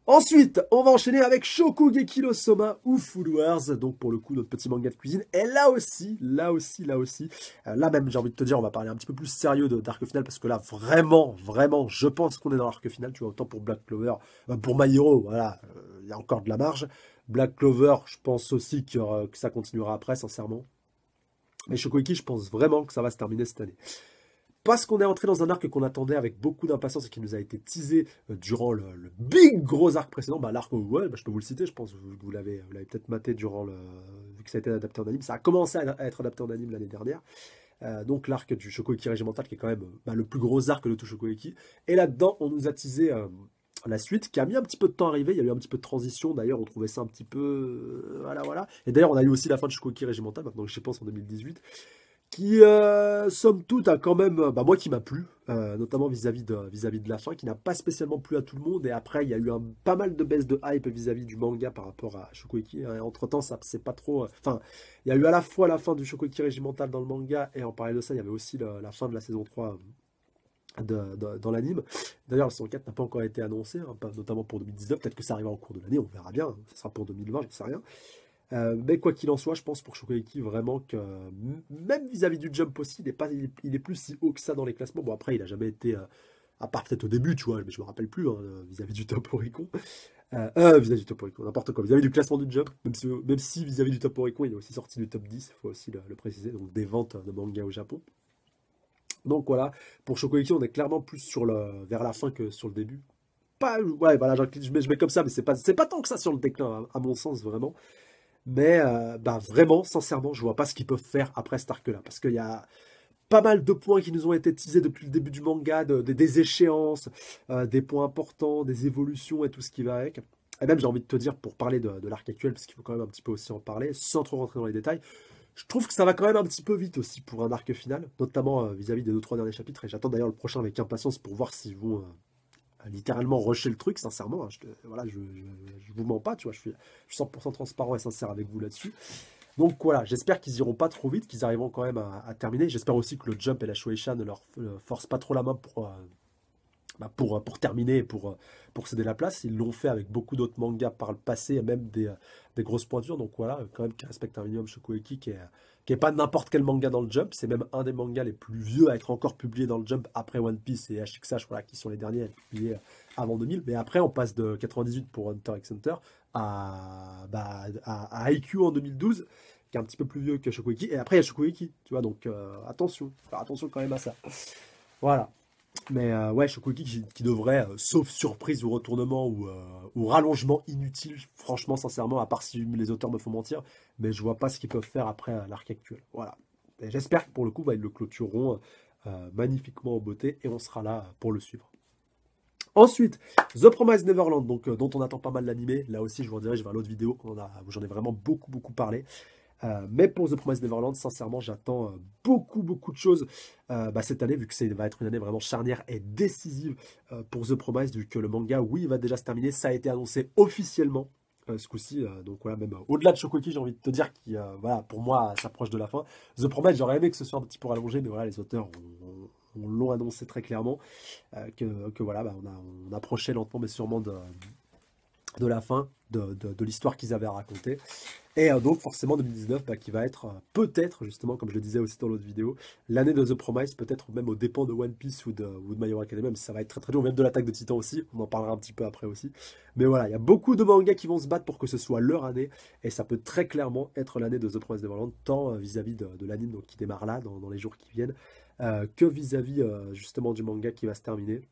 Ensuite, on va enchaîner avec Shokugeki no Soma ou Food Wars. Donc pour le coup, notre petit manga de cuisine. Et là aussi, là aussi, là aussi, euh, là même, j'ai envie de te dire, on va parler un petit peu plus sérieux d'arc final parce que là, vraiment, vraiment, je pense qu'on est dans l'arc final. Tu vois, autant pour Black Clover, euh, pour My Hero, voilà, euh, il y a encore de la marge. Black Clover, je pense aussi que, que ça continuera après, sincèrement. Mais Shokugeki, je pense vraiment que ça va se terminer cette année parce qu'on est entré dans un arc qu'on attendait avec beaucoup d'impatience et qui nous a été teasé euh, durant le, big gros arc précédent, bah, l'arc ouais, bah, je peux vous le citer, je pense que vous, l'avez, peut-être maté durant le. Euh, vu que ça a été adapté en anime, ça a commencé à, être adapté en anime l'année dernière. Euh, donc l'arc du Shokoiki Régimental qui est quand même bah, le plus gros arc de tout Shokoiki. Et là-dedans, on nous a teasé la suite qui a mis un petit peu de temps à arriver. Il y a eu un petit peu de transition. D'ailleurs, on trouvait ça un petit peu. Voilà, voilà. Et d'ailleurs, on a eu aussi la fin de Shokoiki Régimental, maintenant je pense en 2018 qui, euh, somme toute, a quand même, bah, moi qui m'a plu, euh, notamment vis-à-vis de, vis-à-vis de la fin, qui n'a pas spécialement plu à tout le monde. Et après, il y a eu un, pas mal de baisse de hype vis-à-vis du manga par rapport à Shokoiki. et entre-temps, ça c'est pas trop. Euh, enfin, il y a eu à la fois la fin du Shokoiki régimental dans le manga, et en parallèle de ça, il y avait aussi la fin de la saison 3 de, dans l'anime. D'ailleurs, la saison 4 n'a pas encore été annoncée, hein, notamment pour 2019. Peut-être que ça arrivera en cours de l'année, on verra bien. Ça sera pour 2020, je ne sais rien. Euh, mais quoi qu'il en soit, je pense pour Shokoiki vraiment que même vis-à-vis du jump aussi, il n'est il est, plus si haut que ça dans les classements. Bon, après, il n'a jamais été, euh, à part peut-être au début, tu vois, mais je me rappelle plus hein, euh, vis-à-vis du top Oricon. vis-à-vis du top Oricon, n'importe quoi, vis-à-vis du classement du jump, même si, même si vis-à-vis du top Oricon, il est aussi sorti du top 10, il faut aussi le, préciser, donc des ventes de manga au Japon. Donc voilà, pour Shokoiki, on est clairement plus sur le, vers la fin que sur le début. Pas, ouais, voilà, je, mets, comme ça, mais c'est pas, pas tant que ça sur le déclin, hein, à mon sens, vraiment. Mais euh, bah, vraiment, sincèrement, je vois pas ce qu'ils peuvent faire après cet arc-là. Parce qu'il y a pas mal de points qui nous ont été teasés depuis le début du manga, des échéances, euh, des points importants, des évolutions et tout ce qui va avec. Et même, j'ai envie de te dire, pour parler de, l'arc actuel, parce qu'il faut quand même un petit peu aussi en parler, sans trop rentrer dans les détails, je trouve que ça va quand même un petit peu vite aussi pour un arc final, notamment euh, vis-à-vis des deux trois derniers chapitres. Et j'attends d'ailleurs le prochain avec impatience pour voir s'ils vont littéralement rusher le truc, sincèrement. Hein. je, voilà, je, vous mens pas, tu vois, je suis, 100% transparent et sincère avec vous là-dessus. Donc voilà, j'espère qu'ils iront pas trop vite, qu'ils arriveront quand même à, terminer. J'espère aussi que le jump et la Shueisha ne leur euh, forcent pas trop la main pour, euh, bah, pour, euh, pour terminer, pour, euh, pour céder la place. Ils l'ont fait avec beaucoup d'autres mangas par le passé, même des, euh, des grosses pointures. Donc voilà, quand même, qui respecte un minimum Shokueki, qui est, qui est pas n'importe quel manga dans le Jump. C'est même un des mangas les plus vieux à être encore publié dans le Jump après One Piece et HXH, voilà, qui sont les derniers à être publiés avant 2000. Mais après, on passe de 98 pour Hunter x Hunter à, bah, à, IQ en 2012 qui est un petit peu plus vieux que Shokueki Et après, il y a Shokueki tu vois, donc attention, faire attention quand même à ça. Voilà. Mais euh, ouais, ouais, suis qui, qui devrait, euh, sauf surprise ou retournement euh, ou, rallongement inutile, franchement, sincèrement, à part si les auteurs me font mentir, mais je vois pas ce qu'ils peuvent faire après l'arc actuel. Voilà. j'espère que pour le coup, bah, ils le clôtureront magnifiquement en beauté et on sera là pour le suivre. Ensuite, The Promise Neverland, donc, dont on attend pas mal l'animé. Là aussi, je vous en vais vers l'autre vidéo, j'en ai vraiment beaucoup, beaucoup parlé. Euh, mais pour The Promise Neverland, sincèrement, j'attends euh, beaucoup, beaucoup de choses euh, bah, cette année, vu que ça va être une année vraiment charnière et décisive pour The Promise, vu que le manga, oui, va déjà se terminer. Ça a été annoncé officiellement ce coup-ci. donc voilà, même au-delà de Shokoki, j'ai envie de te dire qui, voilà, pour moi, s'approche de la fin. The Promise, j'aurais aimé que ce soit un petit peu rallongé, mais voilà, les auteurs l'ont annoncé très clairement que, voilà, bah, on, approchait lentement mais sûrement de, la fin de, de l'histoire qu'ils avaient racontée. Et donc forcément 2019 bah, qui va être euh, peut-être justement, comme je le disais aussi dans l'autre vidéo, l'année de The Promise, peut-être même au dépens de One Piece ou de, ou My Academy, même si ça va être très très dur, même de l'attaque de Titan aussi, on en parlera un petit peu après aussi. Mais voilà, il y a beaucoup de mangas qui vont se battre pour que ce soit leur année, et ça peut très clairement être l'année de The Promise Neverland, tant euh, vis-à-vis de, l'anime qui démarre là, dans, les jours qui viennent, euh, que vis-à-vis justement du manga qui va se terminer.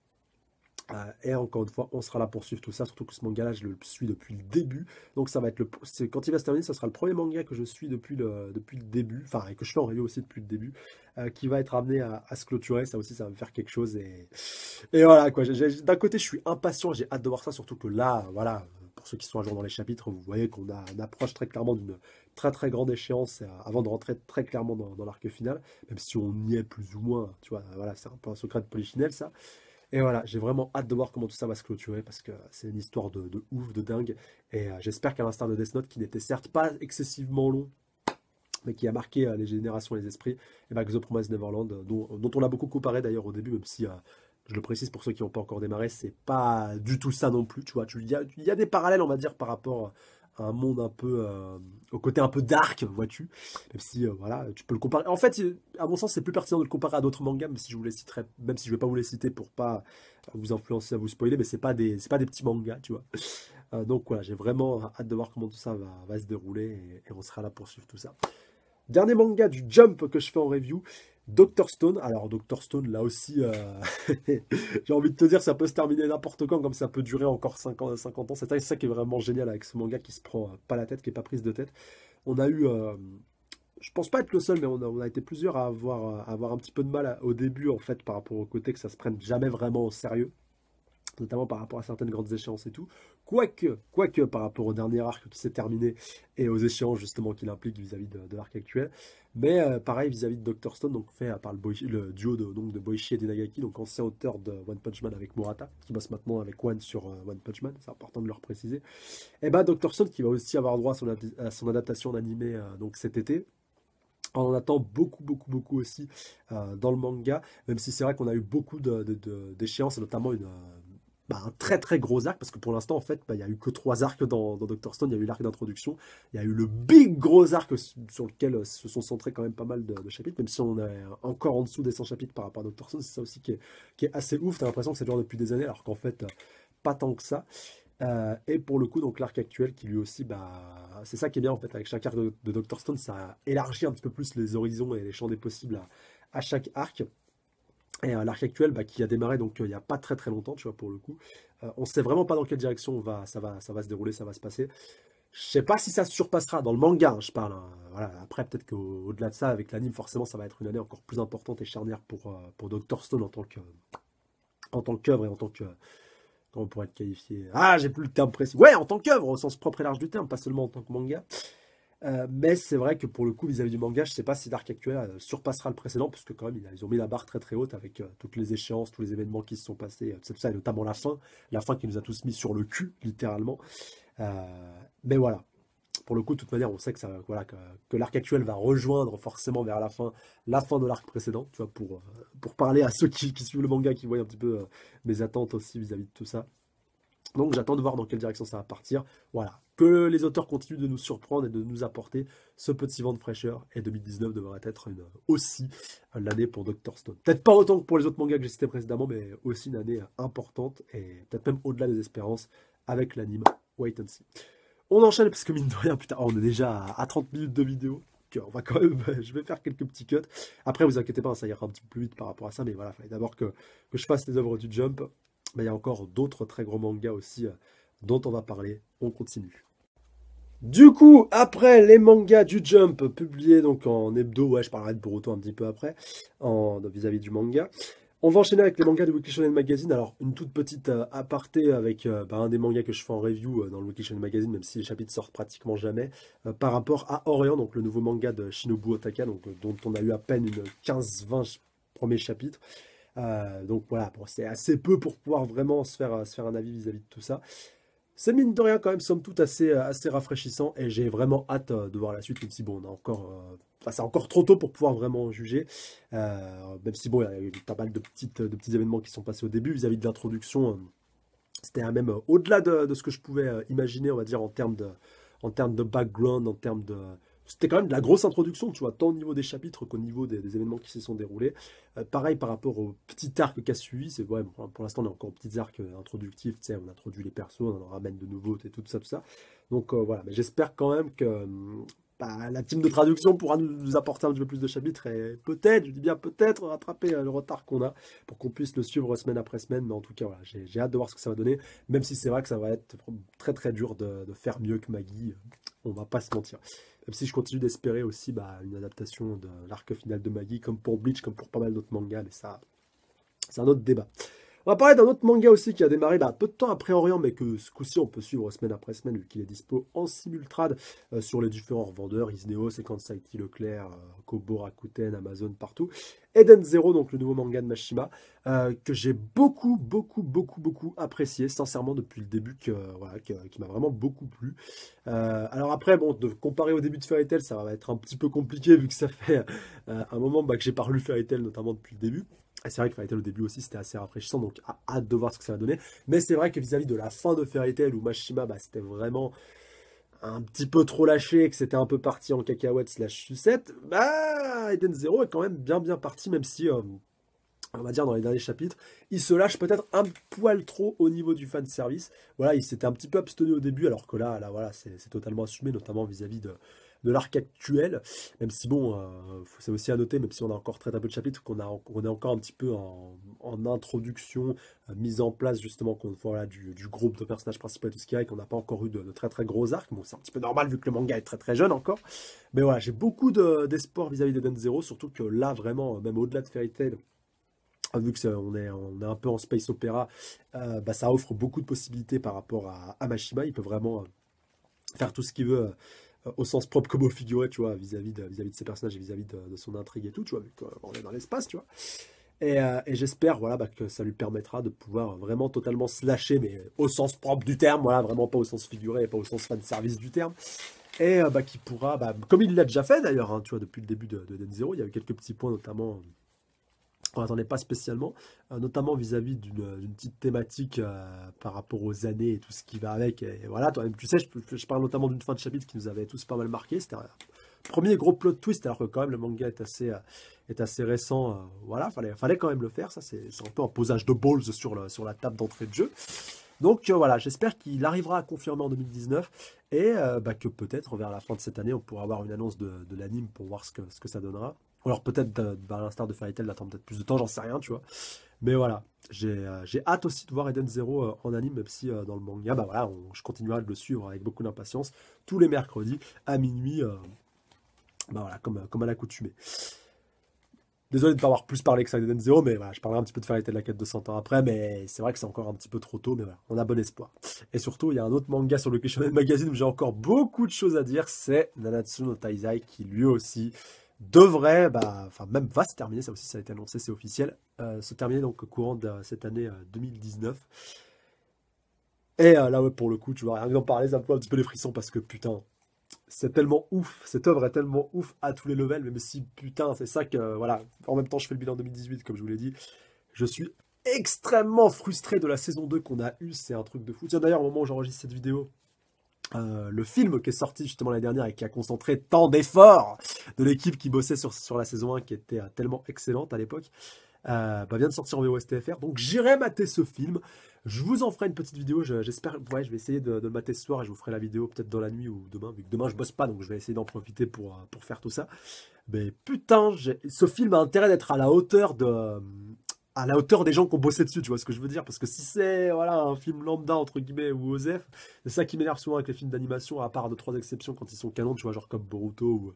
Euh, et encore une fois, on sera là pour suivre tout ça, surtout que ce manga-là, je le suis depuis le début. Donc ça va être le, quand il va se terminer, ça sera le premier manga que je suis depuis le, depuis le début, enfin et que je fais en review aussi depuis le début, euh, qui va être amené à, se clôturer. Ça aussi, ça va me faire quelque chose et, et voilà quoi. D'un côté, je suis impatient, j'ai hâte de voir ça, surtout que là, voilà, pour ceux qui sont à jour dans les chapitres, vous voyez qu'on a approche très clairement d'une très très grande échéance euh, avant de rentrer très clairement dans, dans l'arc final, même si on y est plus ou moins. Tu vois, voilà, c'est un peu un secret de polichinelle ça. Et voilà, j'ai vraiment hâte de voir comment tout ça va se clôturer parce que c'est une histoire de, ouf, de dingue. Et euh, j'espère qu'à l'instar de Death Note, qui n'était certes pas excessivement long, mais qui a marqué euh, les générations et les esprits, et bien bah, The Promise Neverland, euh, dont, on l'a beaucoup comparé d'ailleurs au début, même si je le précise pour ceux qui n'ont pas encore démarré, c'est pas du tout ça non plus, tu vois. il y, a des parallèles, on va dire, par rapport un monde un peu euh, au côté un peu dark, vois-tu. Même si euh, voilà, tu peux le comparer. En fait, à mon sens, c'est plus pertinent de le comparer à d'autres mangas, même si je vous les citerai, même si je vais pas vous les citer pour pas vous influencer, à vous spoiler, mais c'est pas des pas des petits mangas, tu vois. Euh, donc voilà, j'ai vraiment hâte de voir comment tout ça va, se dérouler et, et, on sera là pour suivre tout ça. Dernier manga du Jump que je fais en review, Dr Stone, alors Dr Stone là aussi, euh, j'ai envie de te dire, ça peut se terminer n'importe quand, comme ça peut durer encore 50, 50 ans. C'est ça qui est vraiment génial avec ce manga qui se prend euh, pas la tête, qui est pas prise de tête. On a eu, euh, je pense pas être le seul, mais on a, été plusieurs à avoir, un petit peu de mal au début en fait par rapport au côté que ça se prenne jamais vraiment au sérieux notamment par rapport à certaines grandes échéances et tout. Quoique, quoique par rapport au dernier arc qui s'est terminé et aux échéances justement qu'il implique vis-à-vis de, l'arc actuel. Mais euh, pareil vis-à-vis de Dr. Stone, donc fait euh, par le, duo de, donc, de Boichi et de Nagaki, donc ancien auteur de One Punch Man avec Murata, qui bosse maintenant avec One sur euh, One Punch Man, c'est important de le préciser. Et eh bien Dr. Stone qui va aussi avoir droit à son, adaptation d'animé donc cet été, on en attend beaucoup, beaucoup, beaucoup aussi dans le manga, même si c'est vrai qu'on a eu beaucoup d'échéances, de, notamment une, bah, un très très gros arc, parce que pour l'instant, en fait, bah, il y n'y a eu que trois arcs dans, Doctor Stone. Il y a eu l'arc d'introduction, il y a eu le big gros arc sur lequel euh, se sont centrés quand même pas mal de, chapitres, même si on est encore en dessous des 100 chapitres par rapport à Doctor Stone. C'est ça aussi qui est, assez ouf. T'as l'impression que ça dure depuis des années, alors qu'en fait, euh, pas tant que ça. Euh, et pour le coup, donc l'arc actuel qui lui aussi, bah, c'est ça qui est bien en fait avec chaque arc de, Doctor Stone, ça élargit un petit peu plus les horizons et les champs des possibles à chaque arc. Et l'arc actuel, bah, qui a démarré donc euh, il n'y a pas très très longtemps, tu vois, pour le coup, euh, on ne sait vraiment pas dans quelle direction va, ça, va, ça va se dérouler, ça va se passer. Je sais pas si ça se surpassera dans le manga, hein, je parle. Hein. voilà. Après, peut-être qu'au-delà de ça, avec l'anime, forcément, ça va être une année encore plus importante et charnière pour, euh, pour Dr. Stone en tant que en tant qu'œuvre et en tant que. Comment on pourrait être qualifié Ah, j'ai plus le terme précis. Ouais, en tant qu'œuvre, au sens propre et large du terme, pas seulement en tant que manga. Euh, mais c'est vrai que pour le coup, vis-à-vis du manga, je ne sais pas si l'arc Actuel euh, surpassera le précédent, parce que quand même, ils ont mis la barre très très haute avec euh, toutes les échéances, tous les événements qui se sont passés, ça, et notamment la fin, la fin qui nous a tous mis sur le cul, littéralement. mais voilà, pour le coup, de toute manière, on sait que, voilà, que, l'arc actuel va rejoindre forcément vers la fin, la fin de l'arc précédent, tu vois, pour, pour parler à ceux qui, suivent le manga, qui voient un petit peu mes attentes aussi vis à -vis de tout ça. Donc j'attends de voir dans quelle direction ça va partir. Voilà, que les auteurs continuent de nous surprendre et de nous apporter ce petit vent de fraîcheur. Et 2019 devrait être aussi l'année pour Dr. Stone. Peut-être pas autant que pour les autres mangas que j'ai cités précédemment, mais aussi une année importante et peut-être même au-delà des espérances avec l'anime Wait and See. On enchaîne parce que mine de rien, putain, on est déjà à 30 minutes de vidéo. on va quand même, je vais faire quelques petits cuts. Après, vous inquiétez pas, ça ira un petit peu plus vite par rapport à ça, mais voilà, il fallait d'abord que, je fasse les œuvres du Jump. Mais il y a encore d'autres très gros mangas aussi euh, dont on va parler. On continue. Du coup, après les mangas du Jump, publiés donc en hebdo, ouais, je parlerai de Boruto un petit peu après, vis-à-vis du manga, on va enchaîner avec les mangas de Weekly Shonen Magazine. Alors, une toute petite euh, aparté avec euh, bah, un des mangas que je fais en review euh, dans le Weekly Magazine, même si les chapitres sortent pratiquement jamais, par rapport à Orient, donc le nouveau manga de Shinobu Otaka, dont on a eu à peine une 15-20 premiers chapitres. donc voilà, c'est assez peu pour pouvoir vraiment se faire, se faire un avis vis à -vis de tout ça. C'est mine de rien quand même, somme toute, assez, euh, assez rafraîchissant et j'ai vraiment hâte euh, de voir la suite, même si bon, on a encore... Euh, c'est encore trop tôt pour pouvoir vraiment juger, même si bon, il y a eu pas mal de, petites, de petits événements qui sont passés au début vis-à-vis de l'introduction. C'était même au-delà de, de, ce que je pouvais imaginer, on va dire, en termes de, en termes de background, en termes de, c'était quand même de la grosse introduction, tu vois, tant au niveau des chapitres qu'au niveau des, événements qui se sont déroulés. Euh, pareil par rapport au petit arc qu'a suivi, c'est vrai. pour, l'instant on est encore au petits arcs euh, introductifs, tu sais, on introduit les persos, on en ramène de nouveaux, tout ça, tout ça. Donc euh, voilà, mais j'espère quand même que bah, la team de traduction pourra nous, apporter un petit peu plus de chapitres et peut-être, je dis bien peut-être, rattraper le retard qu'on a pour qu'on puisse le suivre semaine après semaine. Mais en tout cas, voilà, j'ai hâte de voir ce que ça va donner, même si c'est vrai que ça va être très très dur de, de faire mieux que Maggie on va pas se mentir. Même si je continue d'espérer aussi bah, une adaptation de l'arc final de Maggie, comme pour Bleach, comme pour pas mal d'autres mangas, mais ça, c'est un autre débat. On va parler d'un autre manga aussi qui a démarré bah, peu de temps après Orient, mais que ce coup-ci on peut suivre semaine après semaine, vu qu'il est dispo en simultrade euh, sur les différents revendeurs, Isneo, 55 Leclerc, euh, Kobo, Rakuten, Amazon, partout. Eden Zero, donc le nouveau manga de Mashima, euh, que j'ai beaucoup, beaucoup, beaucoup, beaucoup apprécié, sincèrement, depuis le début, euh, qui m'a vraiment beaucoup plu. alors après, bon, de comparer au début de Fairy Tail, ça va être un petit peu compliqué, vu que ça fait un moment bah, que j'ai parlé Fairy Tail, notamment depuis le début c'est vrai que Tail au début aussi c'était assez rafraîchissant, donc à hâte de voir ce que ça va donner. Mais c'est vrai que vis-à-vis de la fin de Fairy Tail où Mashima bah, c'était vraiment un petit peu trop lâché et que c'était un peu parti en cacahuète slash sucette, bah Eden Zero est quand même bien bien parti, même si euh, on va dire dans les derniers chapitres, il se lâche peut-être un poil trop au niveau du fan service. Voilà, il s'était un petit peu abstenu au début, alors que là, là voilà, c'est totalement assumé, notamment vis à -vis de, de l'arc actuel, même si bon, euh, c'est aussi à noter, même si on a encore très très peu de chapitres, qu'on on est encore un petit peu en, introduction, euh, mise en place justement qu'on là du, du groupe de personnages principaux et tout ce qu'il y a, et qu'on n'a pas encore eu de, très très gros arcs. Bon, c'est un petit peu normal vu que le manga est très très jeune encore. Mais voilà, j'ai beaucoup d'espoir vis-à-vis de Zero, surtout que là vraiment, même au-delà de Fairy Tail, euh, vu que est, on, est, on est un peu en space opéra, euh, bah, ça offre beaucoup de possibilités par rapport à, à Mashima. Il peut vraiment faire tout ce qu'il veut au sens propre comme au figuré, tu vois, vis-à-vis de, vis de ses personnages et vis-à-vis de, son intrigue et tout, tu vois, on est dans l'espace, tu vois. Et, euh, j'espère voilà, bah, que ça lui permettra de pouvoir vraiment totalement se mais au sens propre du terme, voilà, vraiment pas au sens figuré et pas au sens fan service du terme et euh, bah, qui pourra, bah, comme il l'a déjà fait d'ailleurs, hein, tu vois, depuis le début de, de Zero il y a quelques petits points, notamment on n'attendait pas spécialement, euh, notamment vis-à-vis d'une euh, petite thématique euh, par rapport aux années et tout ce qui va avec. Et, voilà, toi-même, tu sais, je, parle notamment d'une fin de chapitre qui nous avait tous pas mal marqué. C'était un premier gros plot twist, alors que quand même le manga est assez, est assez récent. voilà, fallait, fallait quand même le faire. Ça, c'est un peu un posage de balls sur, sur la table d'entrée de jeu. Donc voilà, j'espère qu'il arrivera à confirmer en 2019 et bah, que peut-être vers la fin de cette année, on pourra avoir une annonce de, de l'anime pour voir ce que, ce que ça donnera alors peut-être, bah, à l'instar de Fairy Tail, d'attendre peut-être plus de temps, j'en sais rien, tu vois. Mais voilà, j'ai euh, hâte aussi de voir Eden Zero euh, en anime, même si euh, dans le manga, bah voilà, je continuerai de le suivre avec beaucoup d'impatience tous les mercredis à minuit, bah voilà, comme, comme à l'accoutumée. Désolé de ne pas avoir plus parlé que ça Eden Zero, mais voilà, je parlerai un petit peu de Fairy Tail la quête de 100 ans après, mais c'est vrai que c'est encore un petit peu trop tôt, mais voilà, on a bon espoir. Et surtout, il y a un autre manga sur le Shonen Magazine où j'ai encore beaucoup de choses à dire, c'est Nanatsu no Taizai, qui lui aussi devrait, bah, enfin même va se terminer, ça aussi ça a été annoncé, c'est officiel, euh, se terminer donc courant de cette année 2019. Euh, Et euh, là pour le coup, tu vois, rien d'en parler, ça me un petit peu les frissons parce que putain, c'est tellement ouf, cette œuvre est tellement ouf à tous les levels, même si putain c'est ça que voilà, en même temps je fais le bilan 2018 comme je vous l'ai dit, je suis extrêmement frustré de la saison 2 qu'on a eue, c'est un truc de fou. Tiens d'ailleurs au moment où j'enregistre cette vidéo, euh, le film qui est sorti justement l'année dernière et qui a concentré tant d'efforts de l'équipe qui bossait sur, sur la saison 1 qui était euh, tellement excellente à l'époque, euh, bah, vient de sortir en VOSTFR. Donc j'irai mater ce film. Je vous en ferai une petite vidéo. J'espère. Je, ouais, je vais essayer de, le mater ce soir et je vous ferai la vidéo peut-être dans la nuit ou demain, vu que demain je bosse pas, donc je vais essayer d'en profiter pour, pour faire tout ça. Mais putain, ce film a intérêt d'être à la hauteur de, à la hauteur des gens qui ont bossé dessus, tu vois ce que je veux dire Parce que si c'est voilà un film lambda entre guillemets ou OSEF, c'est ça qui m'énerve souvent avec les films d'animation, à part de trois exceptions quand ils sont canons, tu vois, genre comme Boruto ou,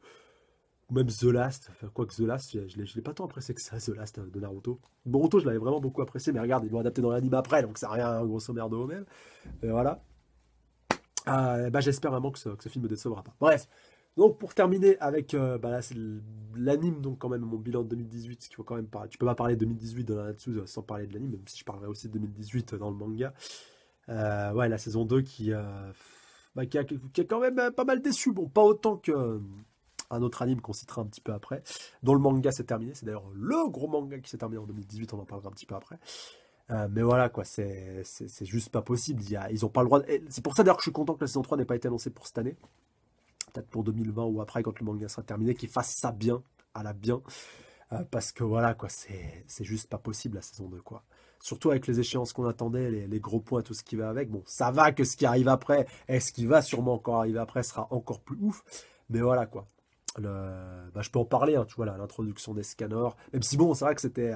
même The Last. Enfin, quoi que The Last, je, l'ai, l'ai pas tant apprécié que ça, The Last euh, de Naruto. Boruto, je l'avais vraiment beaucoup apprécié, mais regarde, ils l'ont adapté dans l'anime après, donc ça n'a rien, grosso au même. Et euh, voilà. Ah, bah, j'espère vraiment que ce, film ne décevra pas. Bref, donc pour terminer avec euh, bah, l'anime donc quand même mon bilan de 2018 qui faut quand même parler. Tu peux pas parler de 2018 dans la sans parler de l'anime même si je parlerai aussi de 2018 euh, dans le manga. Euh, ouais la saison 2 qui, bah, qui, a, quand même pas mal déçu bon pas autant que un autre anime qu'on citera un petit peu après dont le manga s'est terminé c'est d'ailleurs le gros manga qui s'est terminé en 2018 on en parlera un petit peu après. mais voilà, quoi, c'est juste pas possible. ils ont pas le droit. C'est pour ça d'ailleurs que je suis content que la saison 3 n'ait pas été annoncée pour cette année peut-être pour 2020 ou après quand le manga sera terminé, qu'il fasse ça bien, à la bien. Euh, parce que voilà, quoi, c'est juste pas possible la saison de quoi. Surtout avec les échéances qu'on attendait, les, gros points, tout ce qui va avec. Bon, ça va que ce qui arrive après, et ce qui va sûrement encore arriver après sera encore plus ouf. Mais voilà, quoi. Le, bah, je peux en parler, hein, tu vois, l'introduction des scanners. Même si bon, c'est vrai que c'était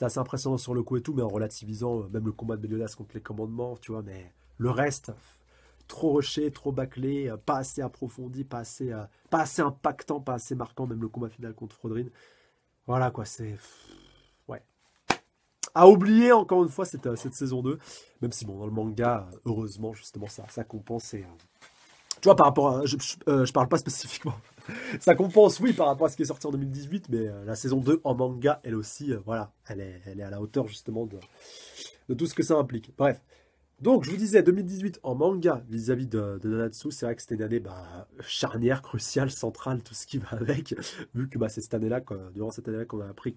assez impressionnant sur le coup et tout, mais en relativisant euh, même le combat de Meliodas contre les commandements, tu vois, mais le reste, trop rushé, trop bâclé, euh, pas assez approfondi, pas assez, euh, pas assez impactant, pas assez marquant, même le combat final contre Frodrin. Voilà quoi, c'est. Ouais. À oublier encore une fois cette, euh, cette, saison 2, même si bon, dans le manga, heureusement, justement, ça, ça compense et. Tu vois, par rapport à. Je, je, parle pas spécifiquement. ça compense, oui, par rapport à ce qui est sorti en 2018, mais la saison 2 en manga, elle aussi, voilà, elle est, elle est à la hauteur, justement, de tout ce que ça implique. Bref. Donc, je vous disais, 2018 en manga vis-à-vis de, de, Nanatsu, c'est vrai que c'était une année bah, charnière, cruciale, centrale, tout ce qui va avec, vu que bah, c'est cette année-là, durant cette année-là, qu'on a appris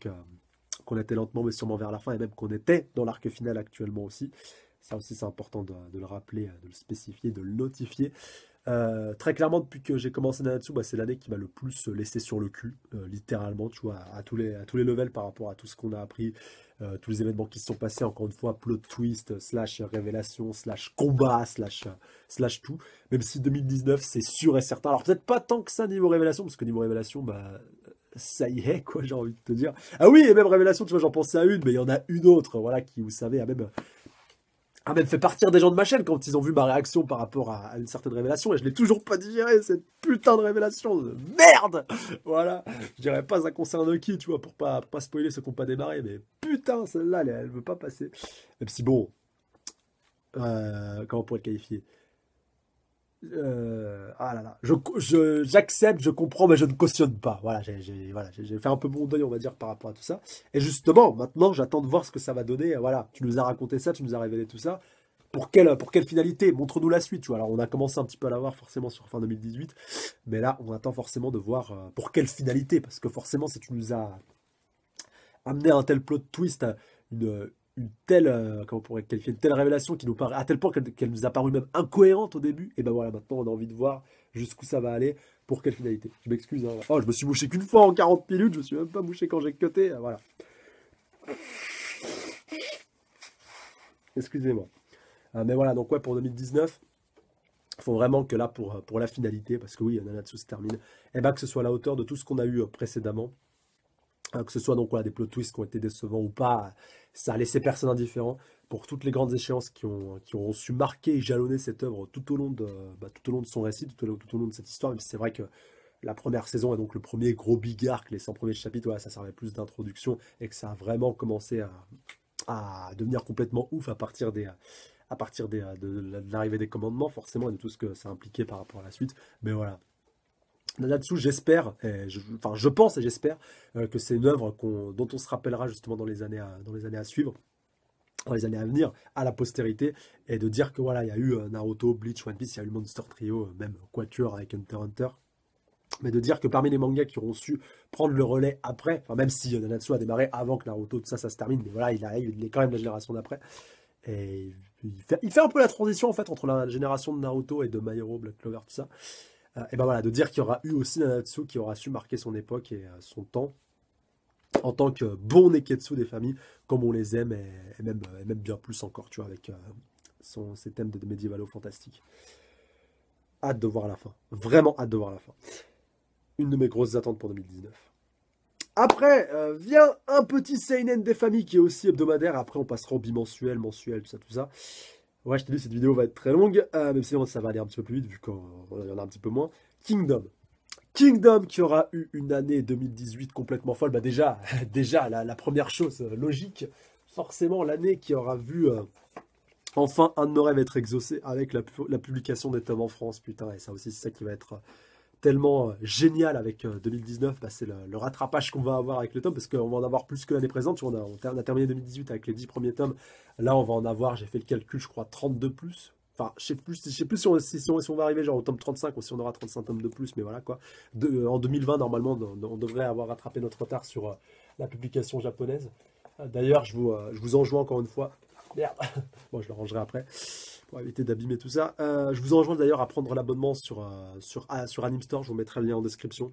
qu'on était lentement mais sûrement vers la fin, et même qu'on était dans l'arc final actuellement aussi. Ça aussi, c'est important de, de, le rappeler, de le spécifier, de le notifier. Euh, très clairement, depuis que j'ai commencé Nanatsu, bah, c'est l'année qui m'a le plus euh, laissé sur le cul, euh, littéralement, tu vois, à, tous les, à tous les levels par rapport à tout ce qu'on a appris, tous les événements qui se sont passés, encore une fois, plot twist, slash révélation, slash combat, slash, slash tout. Même si 2019, c'est sûr et certain. Alors peut-être pas tant que ça niveau révélation, parce que niveau révélation, bah, ça y est, quoi, j'ai envie de te dire. Ah oui, et même révélation, tu vois, j'en pensais à une, mais il y en a une autre, voilà, qui, vous savez, a même a même fait partir des gens de ma chaîne quand ils ont vu ma réaction par rapport à, une certaine révélation et je l'ai toujours pas digéré cette putain de révélation de merde voilà je dirais pas ça concerne qui tu vois pour pas pas spoiler ceux qui ont pas démarré mais putain celle-là elle, veut pas passer même si bon euh, comment on pourrait le qualifier euh, ah là là, je, j'accepte, je, comprends, mais je ne cautionne pas. Voilà, j'ai, voilà, fait un peu mon deuil, on va dire, par rapport à tout ça. Et justement, maintenant, j'attends de voir ce que ça va donner. Voilà, tu nous as raconté ça, tu nous as révélé tout ça. Pour quelle, pour quelle finalité Montre-nous la suite. Tu vois. Alors, on a commencé un petit peu à l'avoir, forcément sur fin 2018, mais là, on attend forcément de voir euh, pour quelle finalité, parce que forcément, si tu nous as amené à un tel plot twist, une, une telle, euh, pourrait qualifier, une telle révélation qui nous paraît à tel point qu'elle nous a paru même incohérente au début. Et ben voilà, maintenant on a envie de voir jusqu'où ça va aller, pour quelle finalité. Je m'excuse. Hein. Oh, je me suis bouché qu'une fois en 40 minutes, je me suis même pas bouché quand j'ai cuté. Euh, voilà. Excusez-moi. Euh, mais voilà, donc ouais, pour 2019, il faut vraiment que là, pour, pour la finalité, parce que oui, a il y en dessous se termine, et ben que ce soit à la hauteur de tout ce qu'on a eu précédemment. Euh, que ce soit donc voilà, des plot twists qui ont été décevants ou pas, ça a laissé personne indifférent pour toutes les grandes échéances qui ont, qui ont su marquer et jalonner cette œuvre tout au long de, bah, tout au long de son récit, tout au, tout au long de cette histoire, même c'est vrai que la première saison est donc le premier gros big arc, les 100 premiers chapitres, ça servait plus d'introduction et que ça a vraiment commencé à, à devenir complètement ouf à partir des à partir des, de, de l'arrivée des commandements forcément et de tout ce que ça impliquait par rapport à la suite mais voilà Nanatsu, j'espère, enfin je pense et j'espère euh, que c'est une œuvre dont on se rappellera justement dans les années à, dans les années à suivre, dans les années à venir, à la postérité, et de dire que voilà, il y a eu euh, Naruto, Bleach, One Piece, il y a eu Monster Trio, euh, même Quatuor avec Hunter Hunter, mais de dire que parmi les mangas qui auront su prendre le relais après, enfin même si Nanatsu a démarré avant que Naruto, tout ça, ça se termine, mais voilà, il, il est quand même la génération d'après. Et il fait, un peu la transition en fait entre la génération de Naruto et de My Black Clover, tout ça. Euh, et ben voilà, de dire qu'il y aura eu aussi Nanatsu qui aura su marquer son époque et euh, son temps en tant que bon Neketsu des familles, comme on les aime, et, même, euh, et même, bien plus encore, tu vois, avec son, ses thèmes de médiévalo fantastique. Hâte de voir la fin. Vraiment hâte de voir la fin. Une de mes grosses attentes pour 2019. Après, vient un petit Seinen des familles qui est aussi hebdomadaire. Après, on passera au bimensuel, mensuel, tout ça, tout ça. Ouais, je t'ai dit, cette vidéo va être très longue, euh, même si ça va aller un petit peu plus vite, vu qu'on y en a un petit peu moins. Kingdom. Kingdom qui aura eu une année 2018 complètement folle. Bah déjà, déjà la, première chose euh, logique, forcément l'année qui aura vu euh, enfin un de nos rêves être exaucé avec la, publication des tomes en France. Putain, et ça aussi, c'est ça qui va être tellement euh, génial avec 2019, euh, bah, c'est le, rattrapage qu'on va avoir avec le tome, parce qu'on va en avoir plus que l'année présente. On a, on a terminé 2018 avec les 10 premiers tomes. Là, on va en avoir, j'ai fait le calcul, je crois, 32 plus. Enfin, je sais plus, sais plus si on, on, va arriver genre au tome 35 ou si on aura 35 tomes de plus, mais voilà quoi. Euh, en 2020, normalement, on, devrait avoir rattrapé notre retard sur la publication japonaise. D'ailleurs, je vous, euh, je vous encore une fois. Merde, Moi, je le rangerai après pour éviter d'abîmer tout ça. Euh, je vous enjoins d'ailleurs à prendre l'abonnement sur, euh, sur, ah, sur Store, je vous mettrai le lien en description.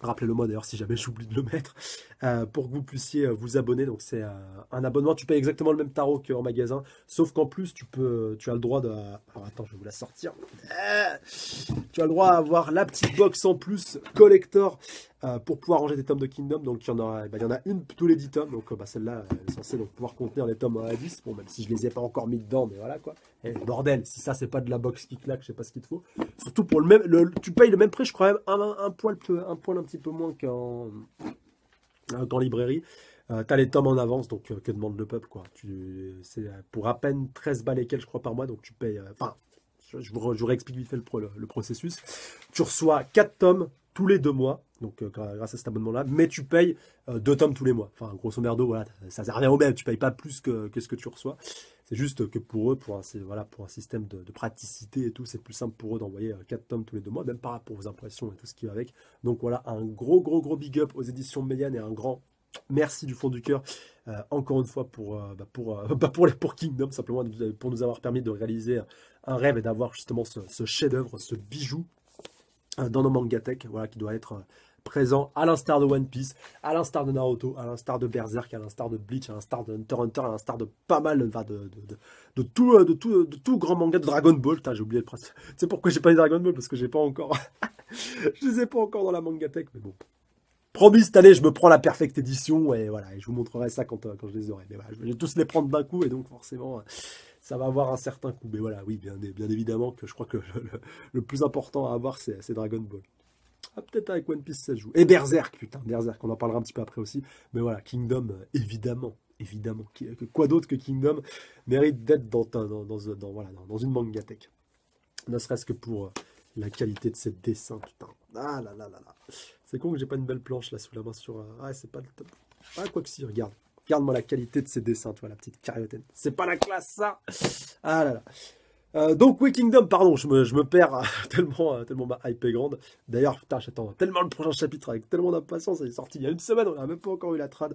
Rappelez-le moi d'ailleurs si jamais j'oublie de le mettre, euh, pour que vous puissiez vous abonner. Donc c'est un abonnement, tu payes exactement le même tarot qu'en magasin, sauf qu'en plus tu peux, tu as le droit de... Alors attends, je vais vous la sortir. tu as le droit à avoir la petite box en plus collector euh, pour pouvoir ranger des tomes de Kingdom. Donc il y en a, bah, il y en a une tous les 10 tomes. Donc euh, bah, celle-là, est censée donc, pouvoir contenir les tomes à 10. Bon, même si je les ai pas encore mis dedans, mais voilà quoi. Et eh, bordel, si ça c'est pas de la box qui claque, je sais pas ce qu'il te faut. Surtout pour le même. tu payes le même prix, je crois même un, poil, un poil un petit peu moins qu'en euh, librairie. tu t'as les tomes en avance, donc que demande le peuple quoi. c'est pour à peine 13 balles et je crois, par mois, donc tu payes. Enfin, je vous, je vous réexplique vite fait le, le, processus. Tu reçois 4 tomes tous les 2 mois, donc euh, grâce à cet abonnement-là, mais tu payes 2 euh, tomes tous les mois. Enfin, grosso merdo, voilà, ça sert à rien au même, tu payes pas plus que, que ce que tu reçois. C'est juste que pour eux, pour un, voilà, pour un système de, praticité et tout, c'est plus simple pour eux d'envoyer 4 euh, tomes tous les 2 mois, même pas pour vos impressions et tout ce qui va avec. Donc voilà, un gros, gros, gros big up aux éditions médianes. et un grand Merci du fond du cœur, encore une fois, pour, bah, pour, bah, pour, pour, Kingdom, simplement, pour nous avoir permis de réaliser un rêve est d'avoir justement ce, chef-d'œuvre, ce bijou euh, dans nos mangatech, voilà, qui doit être euh, présent à l'instar de One Piece, à l'instar de Naruto, à l'instar de Berserk, à l'instar de Bleach, à l'instar de Hunter Hunter, à l'instar de pas mal de, de, tout, euh, de, tout, de tout grand manga de Dragon Ball. j'ai oublié le principe. c'est pourquoi j'ai pas les Dragon Ball Parce que j'ai pas encore. je les ai pas encore dans la mangatech, mais bon. Promis, cette année, je me prends la perfecte édition et voilà, je vous montrerai ça quand, quand je les aurai. Mais voilà, je vais tous les prendre d'un coup et donc forcément ça va avoir un certain coup Mais voilà, oui, bien, évidemment que je crois que le, plus important à avoir, c'est Dragon Ball. Ah, peut-être avec One Piece ça joue. Et Berserk, putain, Berserk, on en parlera un petit peu après aussi. Mais voilà, Kingdom, évidemment, évidemment. Quoi d'autre que Kingdom mérite d'être dans, dans, dans, dans, voilà, dans une mangatech. Ne serait-ce que pour euh, la qualité de ses dessins, Ah là là là C'est con que j'ai pas une belle planche là sous la main sur... Euh, ah, c'est pas le top. Ah, quoi que si, regarde. Regarde-moi la qualité de ses dessins, toi, la petite cariotène. C'est pas la classe, ça Ah là là. Euh, donc, oui, Kingdom, pardon, je me, perds hein, tellement, euh, tellement ma hype est grande. D'ailleurs, putain, j'attends tellement le prochain chapitre avec tellement d'impatience. Il est sorti il y a une semaine, on n'a même pas encore eu la trad.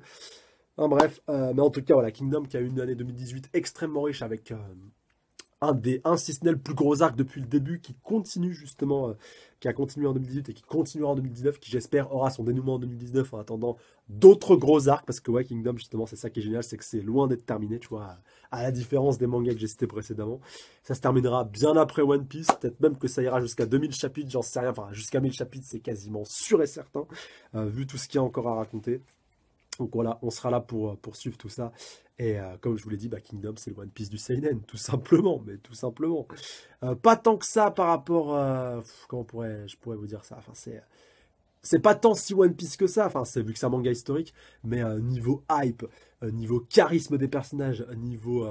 En bref, euh, mais en tout cas, voilà, Kingdom qui a eu une année 2018 extrêmement riche avec un des, un si le plus gros arc depuis le début, qui continue justement, euh, qui a continué en 2018 et qui continuera en 2019, qui j'espère aura son dénouement en 2019 en attendant d'autres gros arcs, parce que ouais, Kingdom justement, c'est ça qui est génial, c'est que c'est loin d'être terminé, tu vois, à, la différence des mangas que j'ai cités précédemment. Ça se terminera bien après One Piece, peut-être même que ça ira jusqu'à 2000 chapitres, j'en sais rien, enfin jusqu'à 1000 chapitres, c'est quasiment sûr et certain, euh, vu tout ce qu'il y a encore à raconter. Donc voilà, on sera là pour, euh, poursuivre suivre tout ça. Et euh, comme je vous l'ai dit, bah Kingdom, c'est le One Piece du Seinen, tout simplement, mais tout simplement. Euh, pas tant que ça par rapport... comment pourrais, je pourrais vous dire ça Enfin, c'est... C'est pas tant si One Piece que ça, enfin c'est vu que c'est un manga historique, mais niveau hype, niveau charisme des personnages, niveau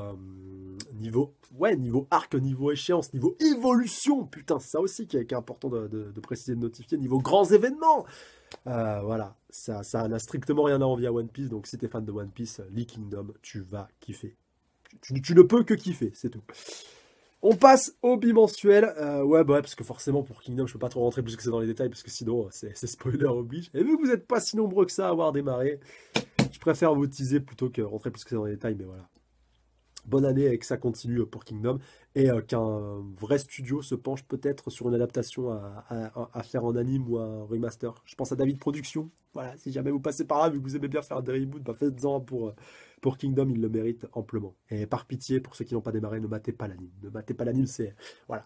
niveau ouais niveau arc, niveau échéance, niveau évolution, putain c'est ça aussi qui est, important de préciser, de notifier, niveau grands événements, euh, voilà, ça ça n'a strictement rien à envier à One Piece, donc si t'es fan de One Piece, Lee Kingdom, tu vas kiffer. Tu, ne peux que kiffer, c'est tout. On passe au bimensuel. Euh, ouais, bah parce que forcément, pour Kingdom, je peux pas trop rentrer plus que ça dans les détails, parce que sinon, c'est spoiler oblige. Et vu que vous n'êtes pas si nombreux que ça à avoir démarré, je préfère vous teaser plutôt que rentrer plus que ça dans les détails, mais voilà bonne année et que ça continue euh, pour Kingdom et euh, qu'un vrai studio se penche peut-être sur une adaptation à, faire en anime ou un remaster. Je pense à David Production. Voilà, si jamais vous passez par là, vu que vous aimez bien faire des reboots, bah faites-en pour, euh, pour Kingdom, il le mérite amplement. Et par pitié, pour ceux qui n'ont pas démarré, ne battez pas l'anime. Ne battez pas l'anime, c'est... Voilà.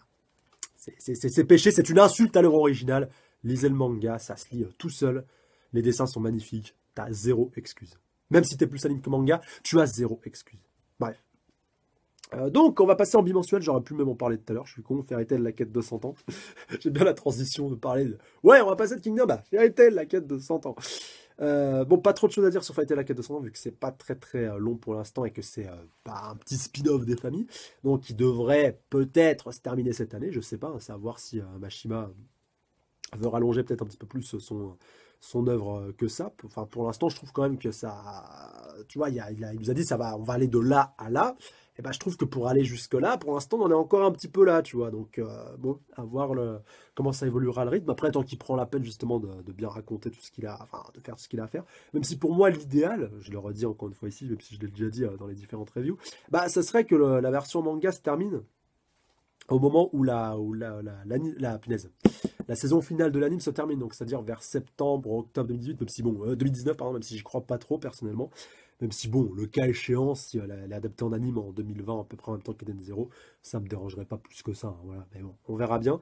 C'est péché, c'est une insulte à l'œuvre originale. Lisez le manga, ça se lit tout seul. Les dessins sont magnifiques. T'as zéro excuse. Même si t'es plus anime que manga, tu as zéro excuse. Bref. Euh, donc, on va passer en bimensuel. J'aurais pu même en parler tout à l'heure. Je suis con. Ferretel la quête de 100 ans. j'ai bien la transition de parler de. Ouais, on va passer de Kingdom bah Fairy la quête de 100 ans. Euh, bon, pas trop de choses à dire sur Fairy la quête de 100 ans, vu que c'est pas très très euh, long pour l'instant et que c'est pas un petit spin-off des familles. Donc, il devrait peut-être se terminer cette année. Je sais pas. Hein, savoir voir si Mashima veut rallonger peut-être un petit peu plus son son œuvre que ça. Enfin, pour l'instant, je trouve quand même que ça. Tu vois, il, il, nous a dit ça va, on va aller de là à là. Et eh bah ben, je trouve que pour aller jusque-là, pour l'instant, on en est encore un petit peu là, tu vois. Donc, euh, bon, à voir le, comment ça évoluera le rythme. Après, tant qu'il prend la peine, justement, de, bien raconter tout ce qu'il a, de faire ce qu'il a à faire. Même si pour moi, l'idéal, je le redis encore une fois ici, même si je l'ai déjà dit euh, dans les différentes reviews, bah, ça serait que la version manga se termine au moment où la, où la, la, saison finale de l'anime se termine, donc c'est-à-dire vers septembre, octobre 2018, même si bon, 2019, euh, pardon, même si j'y crois pas trop personnellement, même si, bon, le cas échéant, si elle est adaptée en anime en 2020, à peu près en même temps qu'Eden Zero, ça me dérangerait pas plus que ça. Hein, voilà. Mais bon, on verra bien.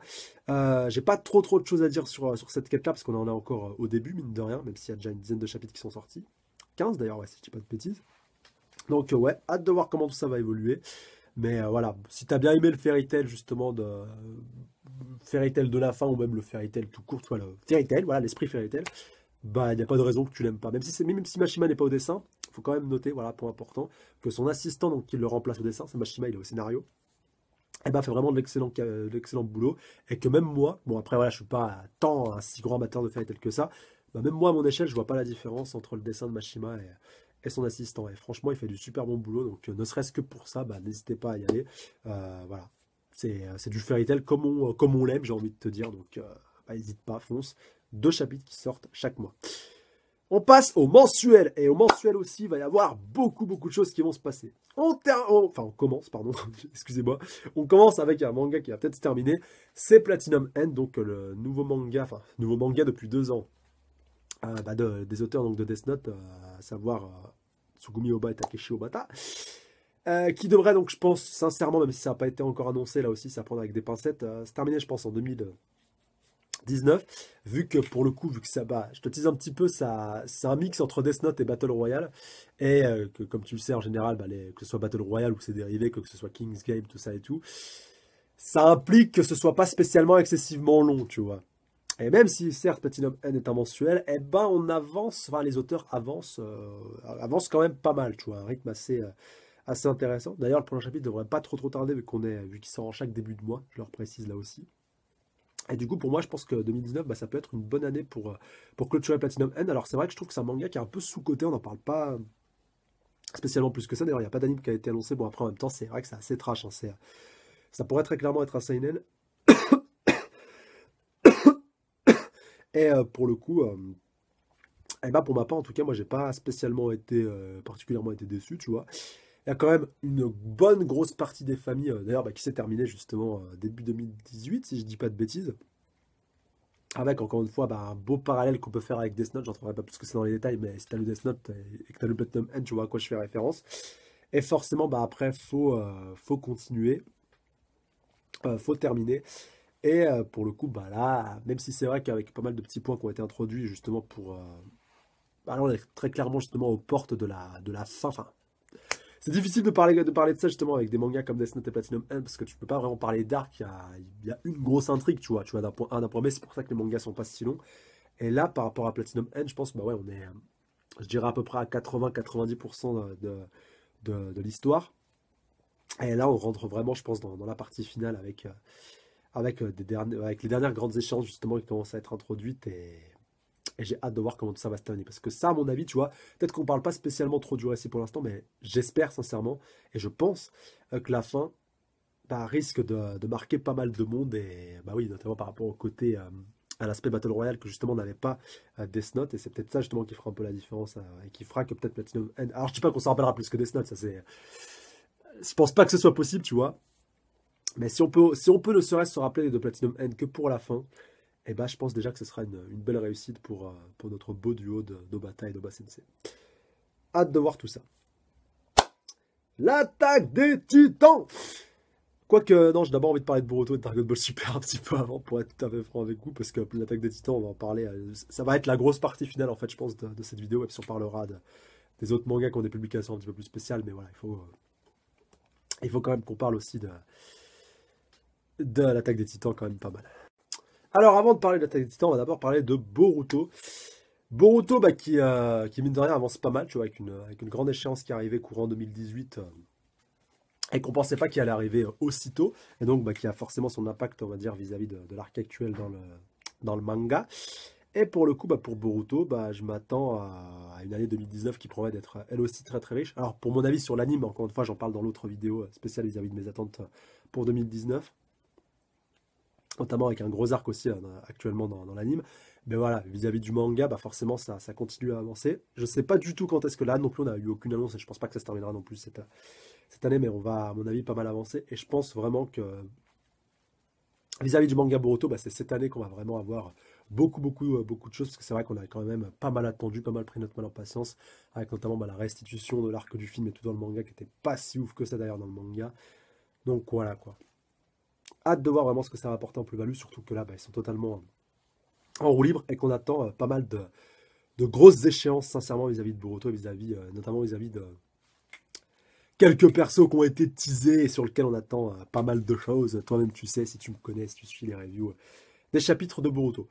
Euh, j'ai pas trop trop de choses à dire sur, euh, sur cette quête-là, parce qu'on en est encore euh, au début, mine de rien, même s'il y a déjà une dizaine de chapitres qui sont sortis. 15 d'ailleurs, si je dis pas de bêtises. Donc, ouais, hâte de voir comment tout ça va évoluer. Mais voilà, si tu as bien aimé le fairy justement de de la fin ou même le fairy tout court, tu vois, le fairy voilà l'esprit fairy bah il n'y a pas de raison que tu l'aimes pas. Même si même si Machima n'est pas au dessin, faut quand même noter, voilà, point important, que son assistant, donc qui le remplace au dessin, c'est Mashima, il est au scénario, Et eh ben, fait vraiment de l'excellent, boulot. Et que même moi, bon après voilà, je suis pas tant un si grand amateur de Fairy que ça, bah, même moi à mon échelle, je vois pas la différence entre le dessin de Machima et, son assistant. Et franchement, il fait du super bon boulot. Donc ne serait-ce que pour ça, bah, n'hésitez pas à y aller. Euh, voilà, c'est, du Fairy comme on, comme on l'aime, j'ai envie de te dire. Donc n'hésite euh, bah, pas, fonce. Deux chapitres qui sortent chaque mois. On passe au mensuel. Et au mensuel aussi, il va y avoir beaucoup, beaucoup de choses qui vont se passer. On Enfin, on commence, pardon. Excusez-moi. On commence avec un manga qui va peut-être se terminer. C'est Platinum End, donc euh, le nouveau manga, enfin, nouveau manga depuis deux ans. Euh, bah, des auteurs donc, de Death Note, euh, à savoir Tsugumi Oba et Takeshi Obata. qui devrait donc, je pense, sincèrement, même si ça n'a pas été encore annoncé, là aussi, ça prend avec des pincettes, se terminer, je pense, en 2000, 19, vu que pour le coup, vu que ça bat, je te tease un petit peu, ça, c'est un mix entre Death Note et Battle Royale, et euh, que comme tu le sais en général, bah, que ce soit Battle Royale ou ses dérivés, que, ce soit King's Game, tout ça et tout, ça implique que ce soit pas spécialement excessivement long, tu vois. Et même si, certes, Platinum N est un mensuel, eh ben, on avance, enfin, les auteurs avancent, euh, avancent quand même pas mal, tu vois, un rythme assez, euh, assez intéressant. D'ailleurs, le prochain chapitre devrait pas trop trop tarder, vu qu'on est, vu qu'ils sort en chaque début de mois, je leur précise là aussi. Et du coup, pour moi, je pense que 2019, bah, ça peut être une bonne année pour, euh, pour clôturer Platinum N. Alors, c'est vrai que je trouve que c'est un manga qui est un peu sous-côté, on n'en parle pas euh, spécialement plus que ça. D'ailleurs, il n'y a pas d'anime qui a été annoncé. Bon, après, en même temps, c'est vrai que c'est assez trash. Hein. Euh, ça pourrait très clairement être un seinen. et pour le coup, eh ben, pour ma part, en tout cas, moi, j'ai pas spécialement été, particulièrement été déçu, tu vois il y a quand même une bonne grosse partie des familles, euh, d'ailleurs, bah, qui s'est terminée justement euh, début 2018, si je ne dis pas de bêtises. Avec encore une fois bah, un beau parallèle qu'on peut faire avec Death Note, j'entrerai pas parce que c'est dans les détails, mais si t'as le Death Note et que t'as le Platinum End, tu vois à quoi je fais référence. Et forcément, bah, après, faut, euh, faut continuer, faut terminer. Et pour le coup, bah là, même si c'est vrai qu'avec pas mal de petits points qui ont été introduits justement pour. Bah là, on est très clairement justement aux portes de la, de la fin, c'est difficile de parler, de parler de ça justement avec des mangas comme Death Note et Platinum N, parce que tu peux pas vraiment parler d'arc. Il, y a, une grosse intrigue, tu vois. Tu vois d'un point A, d'un point B. C'est pour ça que les mangas sont pas si longs. Et là, par rapport à Platinum N, je pense, bah ouais, on est, euh, je dirais à peu près à 80-90% de, de, l'histoire. Et là, on rentre vraiment, je pense, dans, la partie finale avec, euh, avec, euh, des derniers avec les dernières grandes échéances justement qui commencent à être introduites et et j'ai hâte de voir comment ça va se terminer. Parce que ça, à mon avis, tu vois, peut-être qu'on ne parle pas spécialement trop du récit pour l'instant, mais j'espère sincèrement, et je pense euh, que la fin bah, risque de, marquer pas mal de monde, et bah oui, notamment par rapport au côté, euh, à l'aspect Battle Royale que justement n'avait pas euh, Death et c'est peut-être ça justement qui fera un peu la différence, euh, et qui fera que peut-être Platinum N... Alors je ne dis pas qu'on s'en rappellera plus que Death Note, ça c'est. Je pense pas que ce soit possible, tu vois. Mais si on peut, si on peut ne serait-ce se rappeler de Platinum N que pour la fin, et eh bah, ben, je pense déjà que ce sera une, belle réussite pour, euh, pour notre beau duo de Nobata et Noba Sensei. Hâte de voir tout ça. L'attaque des titans Quoique, non, j'ai d'abord envie de parler de Boruto et de Dragon Ball Super un petit peu avant, pour être tout à fait franc avec vous, parce que l'attaque des titans, on va en parler. Euh, ça va être la grosse partie finale, en fait, je pense, de, cette vidéo, et puis on parlera des autres mangas qui ont des publications un petit peu plus spéciales, mais voilà, il faut, il faut quand même qu'on parle aussi de, de l'attaque des titans, quand même pas mal. Alors, avant de parler de l'attaque des titans, on va d'abord parler de Boruto. Boruto, bah, euh, qui, mine de rien, avance pas mal, tu vois, avec une, grande échéance qui arrivait courant 2018 euh, et qu'on pensait pas qu'il allait arriver euh, aussitôt, et donc bah, qui a forcément son impact, on va dire, vis-à-vis de, l'arc actuel dans le, manga. Et pour le coup, bah, pour Boruto, je m'attends à une année 2019 qui promet d'être elle aussi très très riche. Alors pour mon avis sur l'anime, encore une fois, j'en parle dans l'autre vidéo spéciale vis à -vis de mes attentes pour 2019 notamment avec un gros arc aussi hein, actuellement dans, l'anime. Mais voilà, vis-à-vis du manga, bah forcément ça, continue à avancer. Je sais pas du tout quand est-ce que là non plus on n'a eu aucune annonce et je pense pas que ça se terminera non plus cette, cette année, mais on va à mon avis pas mal avancer et je pense vraiment que vis-à-vis du manga Boruto, bah, c'est cette année qu'on va vraiment avoir beaucoup, beaucoup, euh, beaucoup de choses, parce que c'est vrai qu'on a quand même pas mal attendu, pas mal pris notre mal en patience, avec notamment bah, la restitution de l'arc du film et tout dans le manga, qui était pas si ouf que ça d'ailleurs dans le manga. Donc voilà quoi hâte de voir vraiment ce que ça va apporter en plus-value, surtout que là, bah, ils sont totalement en roue libre et qu'on attend euh, pas mal de, grosses échéances, sincèrement, vis-à-vis de Boruto, vis-à-vis, euh, notamment vis-à-vis de quelques persos qui ont été teasés et sur lesquels on attend euh, pas mal de choses. Toi-même, tu sais, si tu me connais, si tu suis les reviews des chapitres de Boruto.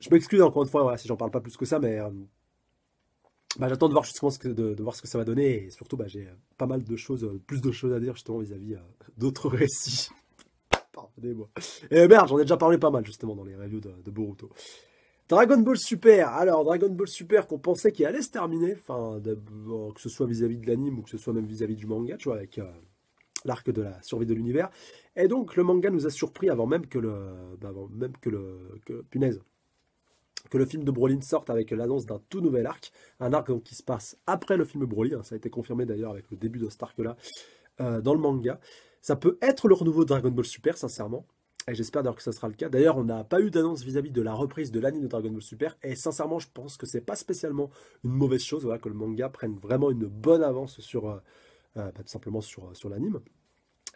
Je m'excuse encore une fois si j'en parle pas plus que ça, mais bah, j'attends de voir justement ce que, de, voir ce que ça va donner et surtout bah, j'ai pas mal de choses, plus de choses à dire justement vis-à-vis d'autres récits. Et eh ben, merde, j'en ai déjà parlé pas mal justement dans les reviews de, Boruto. Dragon Ball Super. Alors, Dragon Ball Super qu'on pensait qu'il allait se terminer, que ce soit vis-à-vis de l'anime ou que ce soit même vis-à-vis du manga, tu vois, avec euh, l'arc de la survie de l'univers. Et donc, le manga nous a surpris avant même que le. Bah, même que le. punaise. Que le film de Brolin sorte avec l'annonce d'un tout nouvel arc. Un arc qui se passe après le film Broly. Hein, ça a été confirmé d'ailleurs avec le début de cet arc-là euh, dans le manga. Ça peut être le renouveau de Dragon Ball Super, sincèrement. Et j'espère d'ailleurs que ça sera le cas. D'ailleurs, on n'a pas eu d'annonce vis-à-vis de la reprise de l'anime de Dragon Ball Super. Et sincèrement, je pense que c'est pas spécialement une mauvaise chose voilà, que le manga prenne vraiment une bonne avance sur, euh, euh, bah, simplement sur, euh, sur l'anime.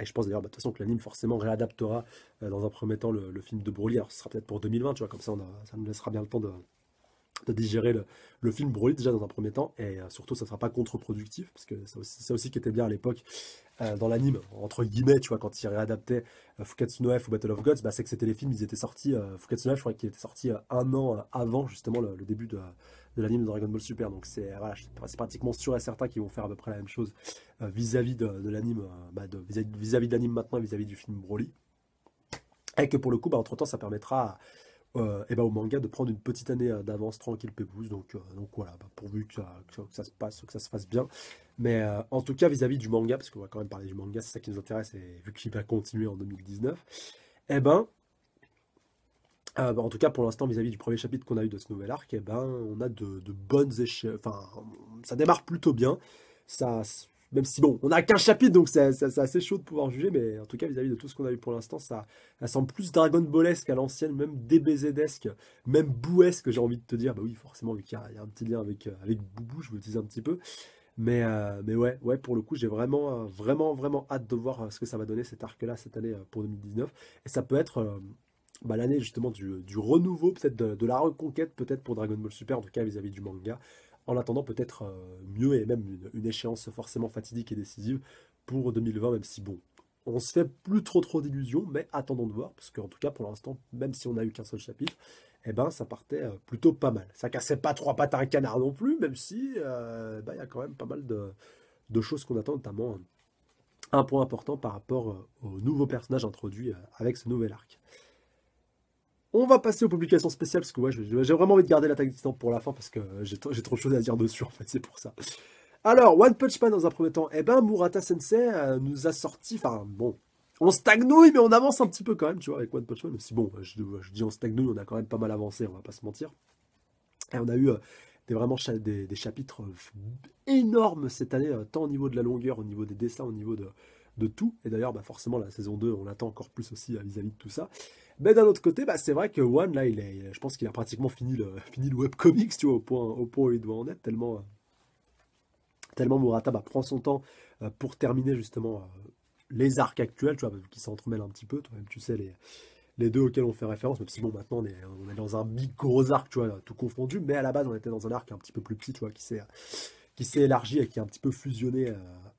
Et je pense d'ailleurs, bah, de toute façon, que l'anime forcément réadaptera dans un premier temps le, film de Broly. Alors, ce sera peut-être pour 2020, tu vois, comme ça, ça nous laissera bien le temps de, de digérer le, film Broly déjà dans un premier temps et euh, surtout ça sera pas contre-productif parce que c'est aussi, ça qui était bien à l'époque euh, dans l'anime entre guillemets tu vois quand ils réadaptaient euh, F ou Battle of Gods bah, c'est que c'était les films ils étaient sortis euh, Fukatsu no je crois qu'il était sorti un an avant justement le, début de, l'anime de Dragon Ball Super donc c'est pratiquement sûr et certain qu'ils vont faire à peu près la même chose vis-à-vis de, l'anime bah, vis-à-vis de l'anime maintenant vis-à-vis du film Broly et que pour le coup bah, entre temps ça permettra et euh, eh ben, au manga de prendre une petite année euh, d'avance tranquille Pépouze. Donc, euh, donc voilà, bah, pourvu que ça, se passe, que ça se fasse bien. Mais en tout cas, vis-à-vis du manga, parce qu'on va quand même parler du manga, c'est ça qui nous intéresse, et vu qu'il va continuer en 2019, et eh ben, bah, en tout cas, pour l'instant, vis-à-vis du premier chapitre qu'on a eu de ce nouvel arc, et eh ben, on a de, bonnes échelles. Enfin, ça démarre plutôt bien. Ça, même si, bon, on n'a qu'un chapitre, donc c'est, assez chaud de pouvoir juger, mais en tout cas, vis-à-vis de tout ce qu'on a vu pour l'instant, ça, semble plus Dragon Ballesque à l'ancienne, même DBZ-esque, même Bouesque, j'ai envie de te dire. Bah oui, forcément, vu qu'il il y a un petit lien avec, euh, avec Boubou, je vous le disais un petit peu. Mais, euh, mais ouais, ouais, pour le coup, j'ai vraiment, vraiment, vraiment hâte de voir euh, ce que ça va donner cet arc-là cette année pour 2019. Et ça peut être bah, l'année justement du, renouveau, peut-être de, de, la reconquête, peut-être pour Dragon Ball Super, en tout cas vis-à-vis du manga en attendant peut-être euh, mieux et même une, échéance forcément fatidique et décisive pour 2020, même si bon, on se fait plus trop trop d'illusions, mais attendons de voir, parce qu'en tout cas pour l'instant, même si on n'a eu qu'un seul chapitre, eh ben ça partait euh, plutôt pas mal. Ça cassait pas trois pattes à un canard non plus, même si euh, ben, il y a quand même pas mal de, de choses qu'on attend, notamment un point important par rapport aux nouveaux personnages introduits avec ce nouvel arc. On va passer aux publications spéciales parce que j'ai vraiment envie de garder l'attaque temps pour la fin parce que j'ai trop de choses à dire dessus en fait, c'est pour ça. Alors, One Punch Man dans un premier temps, eh ben Murata Sensei euh, nous a sorti, enfin bon, on stagnouille mais on avance un petit peu quand même, tu vois, avec One Punch Man, si bon, je, dis on stagnouille, on a quand même pas mal avancé, on va pas se mentir. Et on a eu euh, des, vraiment des chapitres énormes cette année, euh, tant au niveau de la longueur, au niveau des dessins, au niveau de, de tout, et d'ailleurs bah, forcément la saison 2 on l'attend encore plus aussi euh, vis-à-vis de tout ça, mais d'un autre côté bah, c'est vrai que One là il est, je pense qu'il a pratiquement fini le, fini le webcomics tu vois, au point, au point où il doit en être, tellement, euh, tellement Murata bah, prend son temps euh, pour terminer justement les arcs actuels, tu vois, qui s'entremêlent un petit peu, toi-même tu sais les, les deux auxquels on fait référence, même si bon maintenant on est, on est dans un big gros arc, tu vois, tout confondu, mais à la base on était dans un arc un petit peu plus petit, tu vois, qui s'est qui s'est élargi et qui est un petit peu fusionné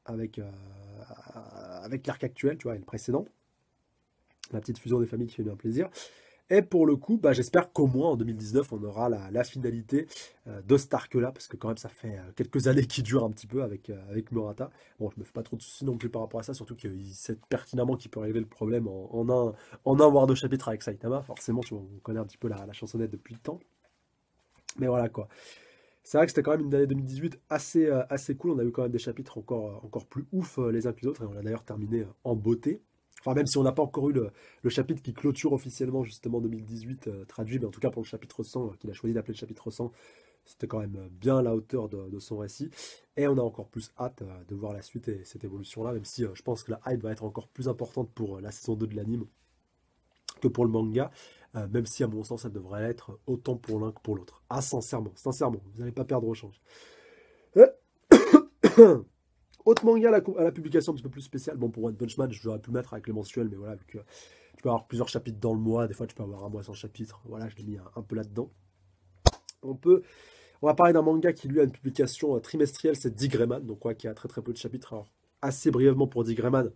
avec, avec l'arc actuel, tu vois, et le précédent. La petite fusion des familles qui fait un plaisir. Et pour le coup, bah, j'espère qu'au moins en 2019, on aura la, finalité euh, de cet arc-là, parce que quand même, ça fait euh, quelques années qu'il dure un petit peu avec, euh, avec Morata. Bon, je ne me fais pas trop de soucis non plus par rapport à ça, surtout qu'il sait pertinemment qu'il peut régler le problème en, un, en voire deux chapitres avec Saitama. Forcément, tu on connaît un petit peu la chansonnette depuis le temps. Mais voilà quoi c'est vrai que c'était quand même une année 2018 assez, euh, assez cool. On a eu quand même des chapitres encore, euh, encore plus ouf euh, les uns que les autres. Et on a d'ailleurs terminé en beauté. Enfin, même si on n'a pas encore eu le, chapitre qui clôture officiellement justement 2018 traduit, mais en tout cas pour le chapitre 100, qu'il a choisi d'appeler le chapitre 100, c'était quand même bien à la hauteur de, son récit. Et on a encore plus hâte de voir la suite et cette évolution-là, même si je pense que la hype va être encore plus importante pour la saison 2 de l'anime que pour le manga. Euh, même si à mon sens ça devrait être euh, autant pour l'un que pour l'autre. Ah sincèrement, sincèrement, vous n'allez pas perdre au change. Euh, autre manga à la, publication un petit peu plus spéciale, bon pour One Punch Man j'aurais pu le mettre avec les mensuels, mais voilà, vu que tu peux avoir plusieurs chapitres dans le mois, des fois tu peux avoir un mois sans chapitre, voilà, je l'ai mis un, peu là-dedans. On peut... On va parler d'un manga qui lui a une publication trimestrielle, c'est Digreman, donc quoi, qui a très très peu de chapitres. Alors, assez brièvement pour Digreman,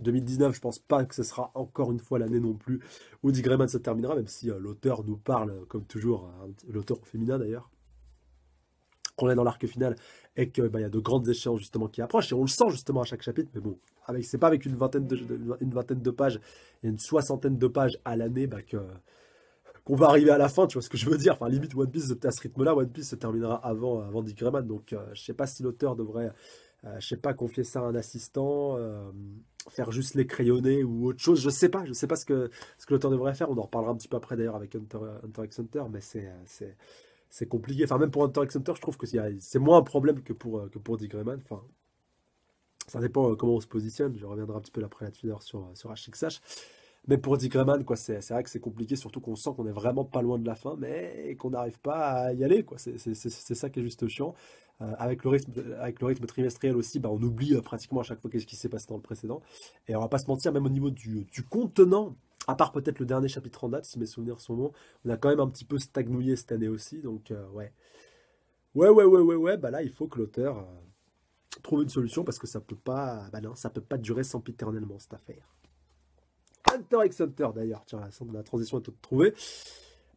2019, je pense pas que ce sera encore une fois l'année non plus où Dick se terminera, même si euh, l'auteur nous parle, euh, comme toujours, l'auteur féminin d'ailleurs, qu'on est dans l'arc final et qu'il bah, y a de grandes échéances justement qui approchent, et on le sent justement à chaque chapitre, mais bon, c'est pas avec une vingtaine de, une vingtaine de pages et une soixantaine de pages à l'année bah, que qu'on va arriver à la fin, tu vois ce que je veux dire. Enfin, limite One Piece, à ce rythme-là, One Piece se terminera avant, avant Dick Donc, euh, je sais pas si l'auteur devrait, je sais pas, confier ça à un assistant faire juste les crayonnés ou autre chose. Je sais pas, je sais pas ce que, ce que l'auteur devrait faire. On en reparlera un petit peu après d'ailleurs avec Hunter, Hunter mais euh, c'est, compliqué. Enfin, même pour Hunter Center, je trouve que c'est moins un problème que pour, euh, que pour Enfin, ça dépend euh, comment on se positionne. Je reviendrai un petit peu après la sur, sur HXH. Mais pour Dick quoi, c'est vrai que c'est compliqué, surtout qu'on sent qu'on est vraiment pas loin de la fin, mais qu'on n'arrive pas à y aller, quoi. C'est ça qui est juste chiant. Euh, avec, le rythme, avec le rythme trimestriel aussi, bah, on oublie euh, pratiquement à chaque fois qu'est-ce qui s'est passé dans le précédent. Et on va pas se mentir, même au niveau du, du contenant, à part peut-être le dernier chapitre en date, si mes souvenirs sont bons, on a quand même un petit peu stagnouillé cette année aussi, donc euh, ouais. Ouais, ouais, ouais, ouais, ouais, bah là, il faut que l'auteur trouve une solution parce que ça peut pas, bah non, ça peut pas durer sans piternellement cette affaire. Hunter x Hunter d'ailleurs, tiens, la transition est toute trouvée.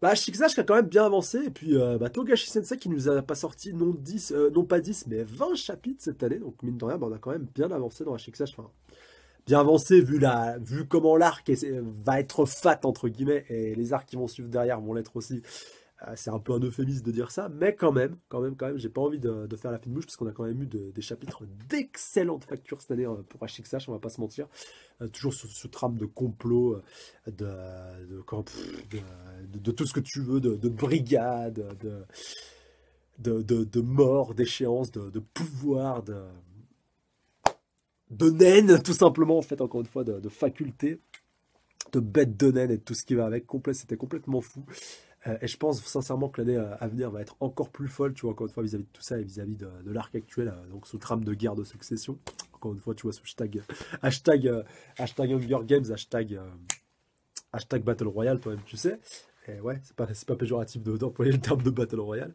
Bah, HXH qui a quand même bien avancé, et puis euh, bah, Togashi Sensei qui nous a pas sorti non, 10, euh, non pas 10, mais 20 chapitres cette année, donc mine de rien, bah, on a quand même bien avancé dans la enfin, bien avancé vu, la, vu comment l'arc va être fat, entre guillemets, et les arcs qui vont suivre derrière vont l'être aussi. Euh, c'est un peu un euphémisme de dire ça, mais quand même, quand même, quand même, j'ai pas envie de, faire la fine bouche parce qu'on a quand même eu des chapitres d'excellentes factures cette année euh, pour HXH, on va pas se mentir. Euh, toujours ce trame de complot, de, de, tout ce que tu veux, de, brigade, de, de, mort, d'échéance, de, pouvoir, de, de naine, tout simplement, en fait, encore une fois, de, faculté, de bête de naine et tout ce qui va avec. C'était complètement fou. Euh, et je pense sincèrement que l'année euh, à venir va être encore plus folle, tu vois, encore une fois, vis-à-vis de tout ça et vis-à-vis de, l'arc actuel, euh, donc sous trame de guerre de succession. Encore une fois, tu vois, sous hashtag, hashtag, hashtag Games, hashtag, hashtag Battle Royale, toi-même, tu sais. Et ouais, c'est pas, pas péjoratif d'employer le terme de Battle Royale.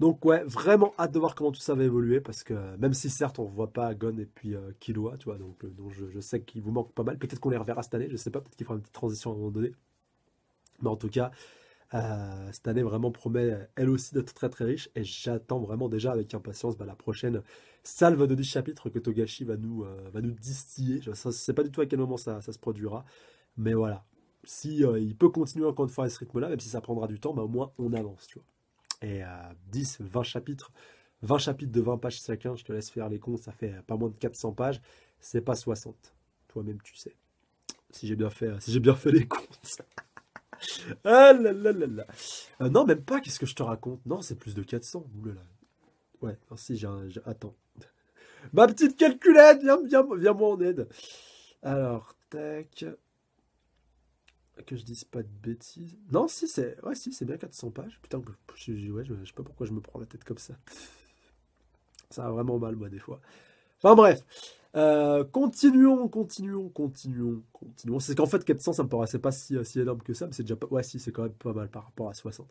Donc ouais, vraiment hâte de voir comment tout ça va évoluer parce que même si certes on voit pas Gon et puis Kiloa tu vois, donc, donc je, sais qu'il vous manque pas mal. Peut-être qu'on les reverra cette année, je sais pas, peut-être qu'il fera une petite transition à un moment donné. Mais en tout cas, euh, cette année vraiment promet euh, elle aussi d'être très très riche et j'attends vraiment déjà avec impatience bah, la prochaine salve de 10 chapitres que Togashi va nous, euh, va nous distiller. Je ne sais pas du tout à quel moment ça, se produira, mais voilà. Si il peut continuer encore une fois à ce rythme-là, même si ça prendra du temps, bah, au moins on avance, Et 10, 20 chapitres, 20 chapitres de 20 pages chacun, je te laisse faire les comptes, ça fait pas moins de 400 pages, c'est pas 60. Toi-même, tu sais. Si j'ai bien fait, si j'ai bien fait les comptes. ah là là là là. Euh, non, même pas, qu'est-ce que je te raconte Non, c'est plus de 400. là. Ouais, si, j'ai un... Attends. Ma petite calculette, viens, viens, viens moi en aide. Alors, tac. Que je dise pas de bêtises. Non, si, c'est ouais, si, c'est bien 400 pages. Putain, je, sais pas pourquoi je me prends la tête comme ça. Ça va vraiment mal, moi, des fois. Enfin, bref. Euh, continuons, continuons, continuons, continuons. C'est qu'en fait, 400, ça me paraissait pas euh, si, énorme que ça, mais c'est déjà pas. Ouais, si, c'est quand même pas mal par rapport à 60.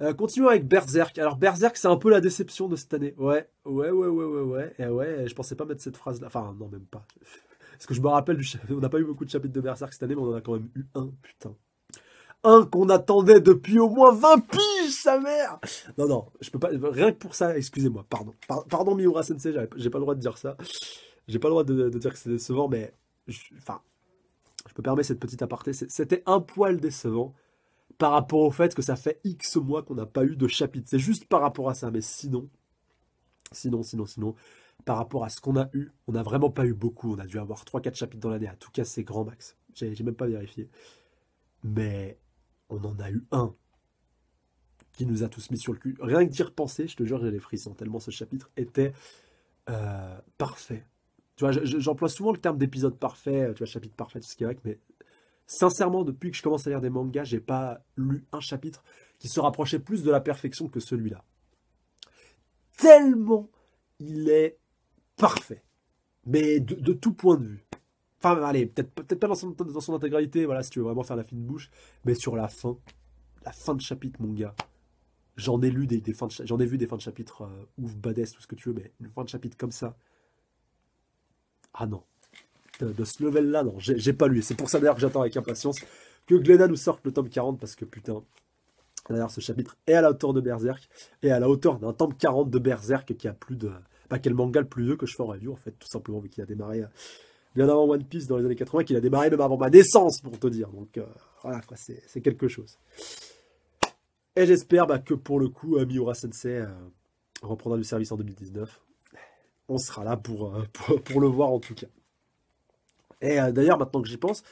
Euh, continuons avec Berserk. Alors, Berserk, c'est un peu la déception de cette année. Ouais, ouais, ouais, ouais, ouais, ouais. Et ouais, je pensais pas mettre cette phrase-là. Enfin, non, même pas. Parce que je me rappelle, du on n'a pas eu beaucoup de chapitres de Berserk cette année, mais on en a quand même eu un, putain. Un qu'on attendait depuis au moins 20 piges, sa mère Non, non, je peux pas. Rien que pour ça, excusez-moi, pardon. pardon, Miura Sensei, j'ai pas le droit de dire ça. J'ai pas le droit de, dire que c'est décevant, mais enfin, je, peux permettre cette petite aparté. C'était un poil décevant par rapport au fait que ça fait X mois qu'on n'a pas eu de chapitre. C'est juste par rapport à ça, mais sinon, sinon, sinon, sinon, par rapport à ce qu'on a eu, on n'a vraiment pas eu beaucoup. On a dû avoir 3-4 chapitres dans l'année, En tout cas, c'est grand max. J'ai même pas vérifié. Mais on en a eu un qui nous a tous mis sur le cul. Rien que d'y repenser, je te jure, j'ai les frissons, tellement ce chapitre était euh, parfait. Tu vois, j'emploie souvent le terme d'épisode parfait, euh, tu vois, chapitre parfait, tout ce qui est vrai, mais sincèrement, depuis que je commence à lire des mangas, j'ai pas lu un chapitre qui se rapprochait plus de la perfection que celui-là. Tellement il est parfait, mais de, tout point de vue. Enfin, allez, peut-être peut pas dans son, dans son, intégralité, voilà, si tu veux vraiment faire la fine bouche, mais sur la fin, la fin de chapitre, mon gars. J'en ai lu des, j'en ai vu des fins de chapitre euh, ouf, badass, tout ce que tu veux, mais une fin de chapitre comme ça, ah non, de, ce level-là, non, j'ai pas lu. C'est pour ça d'ailleurs que j'attends avec impatience que Glenna nous sorte le tome 40 parce que putain, d'ailleurs ce chapitre est à la hauteur de Berserk et à la hauteur d'un tome 40 de Berserk qui a plus de. Bah, quel manga le plus vieux que je fais en review en fait, tout simplement, vu qu'il a démarré euh, bien avant One Piece dans les années 80, qu'il a démarré même avant ma naissance pour te dire. Donc euh, voilà, quoi, c'est quelque chose. Et j'espère bah, que pour le coup, Miura Sensei euh, reprendra du service en 2019 on sera là euh, pour, pour, le voir en tout cas. Et euh, d'ailleurs, maintenant que j'y pense,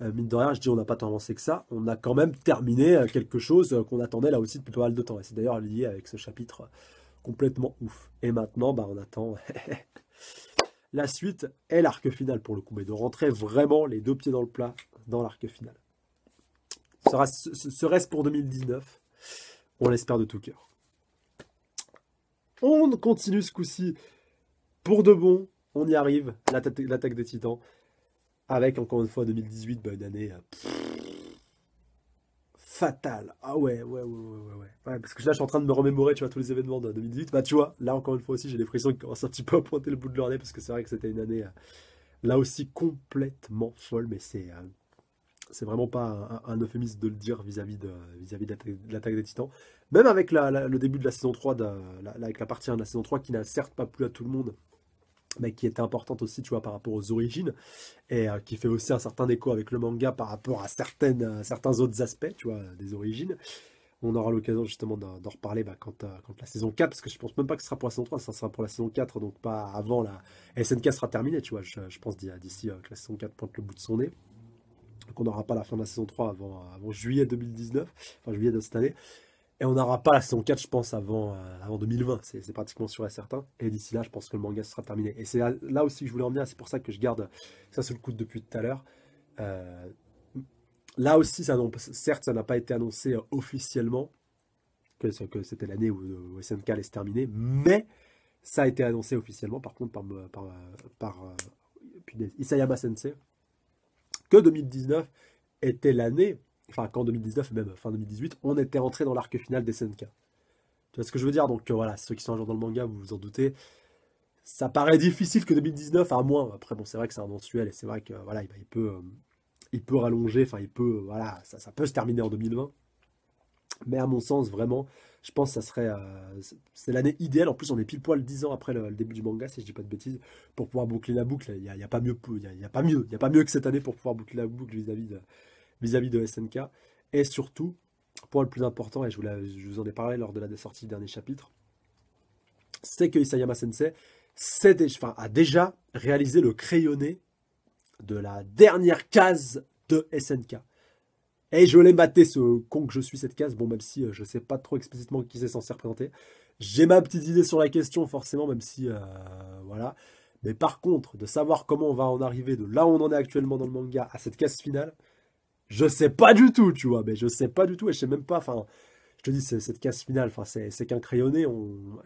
euh, mine de rien, je dis on n'a pas tant avancé que ça, on a quand même terminé quelque chose qu'on attendait là aussi depuis pas mal de temps. Et c'est d'ailleurs lié avec ce chapitre complètement ouf. Et maintenant, bah, on attend la suite et l'arc final pour le coup, mais de rentrer vraiment les deux pieds dans le plat dans l'arc final. Serait-ce pour 2019 On l'espère de tout cœur. On continue ce coup-ci pour de bon, on y arrive, l'attaque des titans. Avec encore une fois 2018, bah, une année euh, fatale. Ah ouais, ouais, ouais, ouais, ouais, Parce que là, je suis en train de me remémorer, tu vois, tous les événements de 2018. Bah, tu vois, là, encore une fois aussi, j'ai des frissons qui un petit peu à pointer le bout de leur parce que c'est vrai que c'était une année, euh, là aussi, complètement folle, mais c'est euh, c'est vraiment pas un, euphémisme de le dire vis-à-vis de, vis -vis l'attaque des titans. Même avec le début de la saison 3, de, avec la partie 1 de la saison 3 qui n'a certes pas plu à tout le monde, mais qui est importante aussi, tu vois, par rapport aux origines, et euh, qui fait aussi un certain écho avec le manga par rapport à, certaines, euh, certains autres aspects, tu vois, des origines. On aura l'occasion justement d'en reparler bah, quand, euh, quand, la saison 4, parce que je pense même pas que ce sera pour la saison 3, ça sera pour la saison 4, donc pas avant la SNK sera terminée, tu vois, je, pense d'ici que la saison 4 pointe le bout de son nez. Donc on n'aura pas la fin de la saison 3 avant, avant juillet 2019, enfin juillet de cette année. Et on n'aura pas la saison 4, je pense, avant, euh, avant 2020. C'est pratiquement sûr et certain. Et d'ici là, je pense que le manga sera terminé. Et c'est là, aussi que je voulais en venir. C'est pour ça que je garde ça sous le coude depuis tout à l'heure. Euh, là aussi, ça, certes, ça n'a pas été annoncé euh, officiellement que, que c'était l'année où, SNK allait se terminer. Mais ça a été annoncé officiellement, par contre, par, par, par, par Isayama Sensei, que 2019 était l'année enfin qu'en 2019 même fin 2018, on était rentré dans l'arc final des SNK. Tu vois ce que je veux dire Donc euh, voilà, ceux qui sont un jour dans le manga, vous vous en doutez. Ça paraît difficile que 2019, à moins. Après, bon, c'est vrai que c'est un mensuel et c'est vrai que voilà, il, peut, euh, il peut rallonger, enfin, il peut, euh, voilà, ça, peut se terminer en 2020. Mais à mon sens, vraiment, je pense que ça serait. c'est l'année idéale. En plus, on est pile poil 10 ans après le, début du manga, si je dis pas de bêtises, pour pouvoir boucler la boucle. Il n'y a, pas mieux, il a, pas mieux, il a pas mieux que cette année pour pouvoir boucler la boucle vis à -vis de vis-à-vis de SNK. Et surtout, point le plus important, et je vous, en ai parlé lors de la sortie du dernier chapitre, c'est que Isayama Sensei a déjà réalisé le crayonné de la dernière case de SNK. Et je l'ai maté, ce con que je suis, cette case. Bon, même si euh, je ne sais pas trop explicitement qui c'est censé représenter. J'ai ma petite idée sur la question, forcément, même si. Euh, voilà. Mais par contre, de savoir comment on va en arriver de là où on en est actuellement dans le manga à cette case finale, je sais pas du tout, tu vois, mais je sais pas du tout et je sais même pas, enfin, je te dis, cette case finale, enfin, c'est qu'un crayonné, on,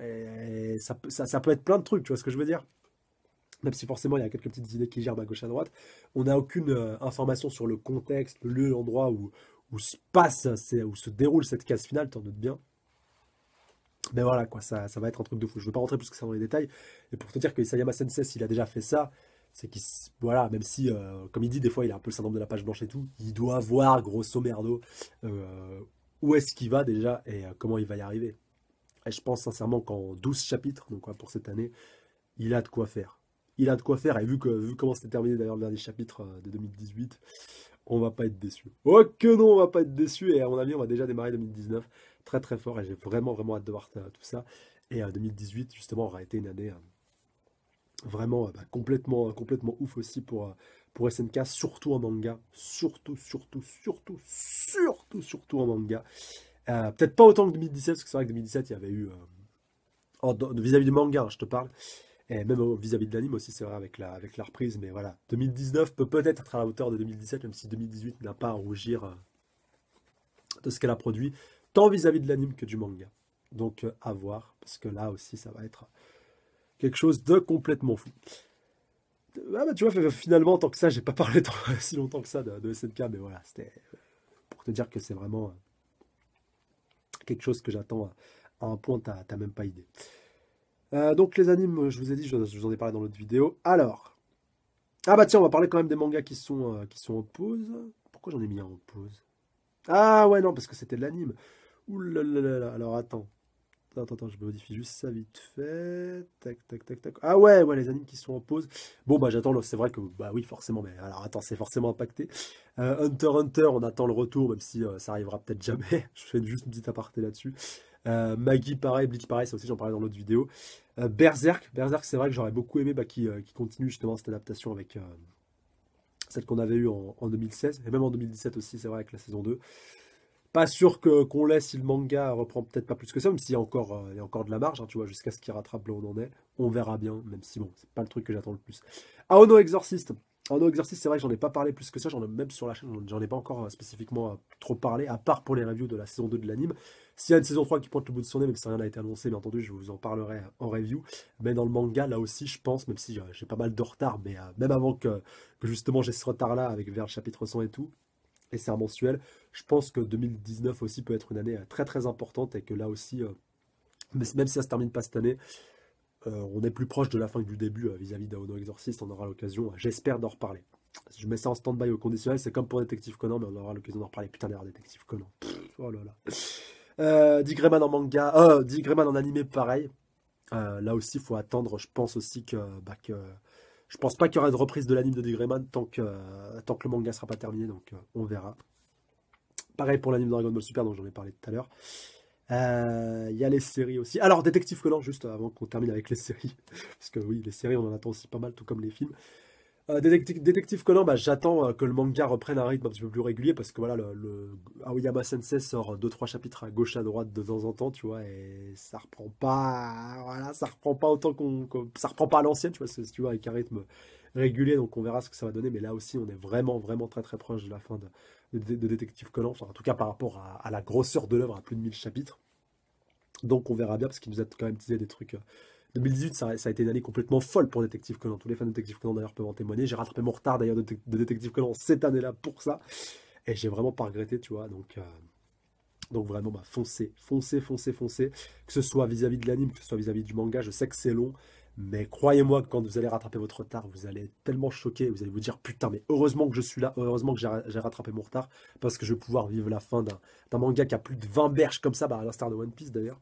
ça, peut être plein de trucs, tu vois ce que je veux dire Même si forcément il y a quelques petites idées qui germent à gauche à droite, on n'a aucune euh, information sur le contexte, le lieu, l'endroit où, se passe, où se déroule cette case finale, t'en doutes bien. Mais voilà, quoi, ça, ça va être un truc de fou. Je ne veux pas rentrer plus que ça dans les détails. Et pour te dire que Isayama Sensei, il a déjà fait ça, c'est qu'il voilà même si euh, comme il dit des fois il a un peu le syndrome de la page blanche et tout il doit voir grosso merdo euh, où est-ce qu'il va déjà et euh, comment il va y arriver et je pense sincèrement qu'en 12 chapitres donc pour cette année il a de quoi faire il a de quoi faire et vu que vu comment c'était terminé d'ailleurs le dernier chapitre de 2018 on va pas être déçu oh que non on va pas être déçu et à mon avis on va déjà démarrer 2019 très très fort et j'ai vraiment vraiment hâte de voir tout ça et 2018 justement aura été une année vraiment euh, bah, complètement, euh, complètement ouf aussi pour, euh, pour SNK, surtout en manga. Surtout, surtout, surtout, surtout, surtout en manga. Peut-être pas autant que 2017, parce que c'est vrai que 2017, il y avait eu. Oh, vis-à-vis de du manga, hein, je te parle. Et même vis-à-vis de l'anime aussi, c'est vrai, avec la, avec la reprise. Mais voilà, 2019 peut peut-être être à la hauteur de 2017, même si 2018 n'a pas à rougir de ce qu'elle a produit, tant vis à -vis de l'anime que du manga. Donc à voir, parce que là aussi, ça va être quelque chose de complètement fou. Ah bah, tu vois, finalement, tant que ça, j'ai pas parlé si longtemps que ça de, SNK, mais voilà, c'était euh, pour te dire que c'est vraiment euh, quelque chose que j'attends à, un point, t'as même pas idée. Euh, donc les animes, je vous ai dit, je, vous en ai parlé dans l'autre vidéo. Alors, ah bah tiens, on va parler quand même des mangas qui sont, qui sont en pause. Pourquoi j'en ai mis un en pause Ah ouais, non, parce que c'était de l'anime. Ouh alors attends. Attends, attends, je modifie juste ça vite fait. Tac, tac, tac, tac. Ah ouais, ouais, les animes qui sont en pause. Bon, bah j'attends, c'est vrai que, bah oui, forcément, mais alors attends, c'est forcément impacté. Euh, Hunter Hunter, on attend le retour, même si euh, ça arrivera peut-être jamais. je fais juste une petite aparté là-dessus. Euh, Maggie, pareil, Bleach, pareil, ça aussi, j'en parlais dans l'autre vidéo. Berserk, Berserk, c'est vrai que j'aurais beaucoup aimé bah, qu'il qui, continue justement cette adaptation avec celle qu'on avait eue en, en, 2016, et même en 2017 aussi, c'est vrai, avec la saison 2 pas sûr que qu'on laisse. si le manga reprend peut-être pas plus que ça, même s'il y a encore, euh, il y a encore de la marge, hein, tu vois, jusqu'à ce qu'il rattrape là où on en est. On verra bien, même si bon, c'est pas le truc que j'attends le plus. Aono ah, Exorciste. Aono Exorciste, c'est vrai que j'en ai pas parlé plus que ça, j'en ai même sur la chaîne, j'en ai pas encore euh, spécifiquement euh, trop parlé, à part pour les reviews de la saison 2 de l'anime. S'il y a une saison 3 qui pointe le bout de son nez, même si rien n'a été annoncé, bien entendu, je vous en parlerai en review. Mais dans le manga, là aussi, je pense, même si j'ai pas mal de retard, mais même avant que, justement j'ai ce retard-là avec vers le chapitre 100 et tout, et c'est un mensuel. Je pense que 2019 aussi peut être une année euh, très très importante et que là aussi, euh, même si ça se termine pas cette année, euh, on est plus proche de la fin que du début vis-à-vis d'Aono Exorcist. On aura l'occasion, j'espère, d'en reparler. Je mets ça en stand-by au conditionnel, c'est comme pour Détective Conan, mais on aura l'occasion d'en reparler. Putain, d'ailleurs, Détective Conan. oh là là. Euh, Dick en manga, euh, Dick en animé, pareil. là aussi, il faut attendre. Je pense aussi que, bah, que je pense pas qu'il y aura de reprise de l'anime de Digreman tant que, euh, tant que le manga sera pas terminé, donc euh, on verra. Pareil pour l'anime de Dragon Ball Super, dont j'en ai parlé tout à l'heure. Euh, il y a les séries aussi. Alors, Détective Conan, juste avant qu'on termine avec les séries, parce que oui, les séries, on en attend aussi pas mal, tout comme les films. Euh, détective, Conan, bah, j'attends euh, que le manga reprenne un rythme un petit peu plus régulier parce que voilà, le, Aoyama Sensei sort 2-3 euh, chapitres à gauche à droite de temps en temps, tu vois, et ça reprend pas, voilà, ça reprend pas autant qu'on, ça reprend pas à l'ancienne, tu vois, tu vois, avec un rythme régulier, donc on verra ce que ça va donner, mais là aussi, on est vraiment, vraiment très très proche de la fin de, de, Détective Conan, enfin, en tout cas par rapport à, la grosseur de l'œuvre à plus de 1000 chapitres. Donc on verra bien parce qu'il nous a quand même teasé des trucs. 2018, ça, a été une année complètement folle pour Détective Conan. Tous les fans de Détective Conan d'ailleurs peuvent en témoigner. J'ai rattrapé mon retard d'ailleurs de, détectives Détective cette année-là pour ça. Et j'ai vraiment pas regretté, tu vois. Donc, euh, donc vraiment, bah, foncez, foncez, foncez, foncez. Que ce soit vis-à-vis de l'anime, que ce soit vis-à-vis du manga, je sais que c'est long. Mais croyez-moi que quand vous allez rattraper votre retard, vous allez être tellement choqué, vous allez vous dire putain, mais heureusement que je suis là, heureusement que j'ai rattrapé mon retard, parce que je vais pouvoir vivre la fin d'un manga qui a plus de 20 berges comme ça, bah, à l'instar de One Piece d'ailleurs.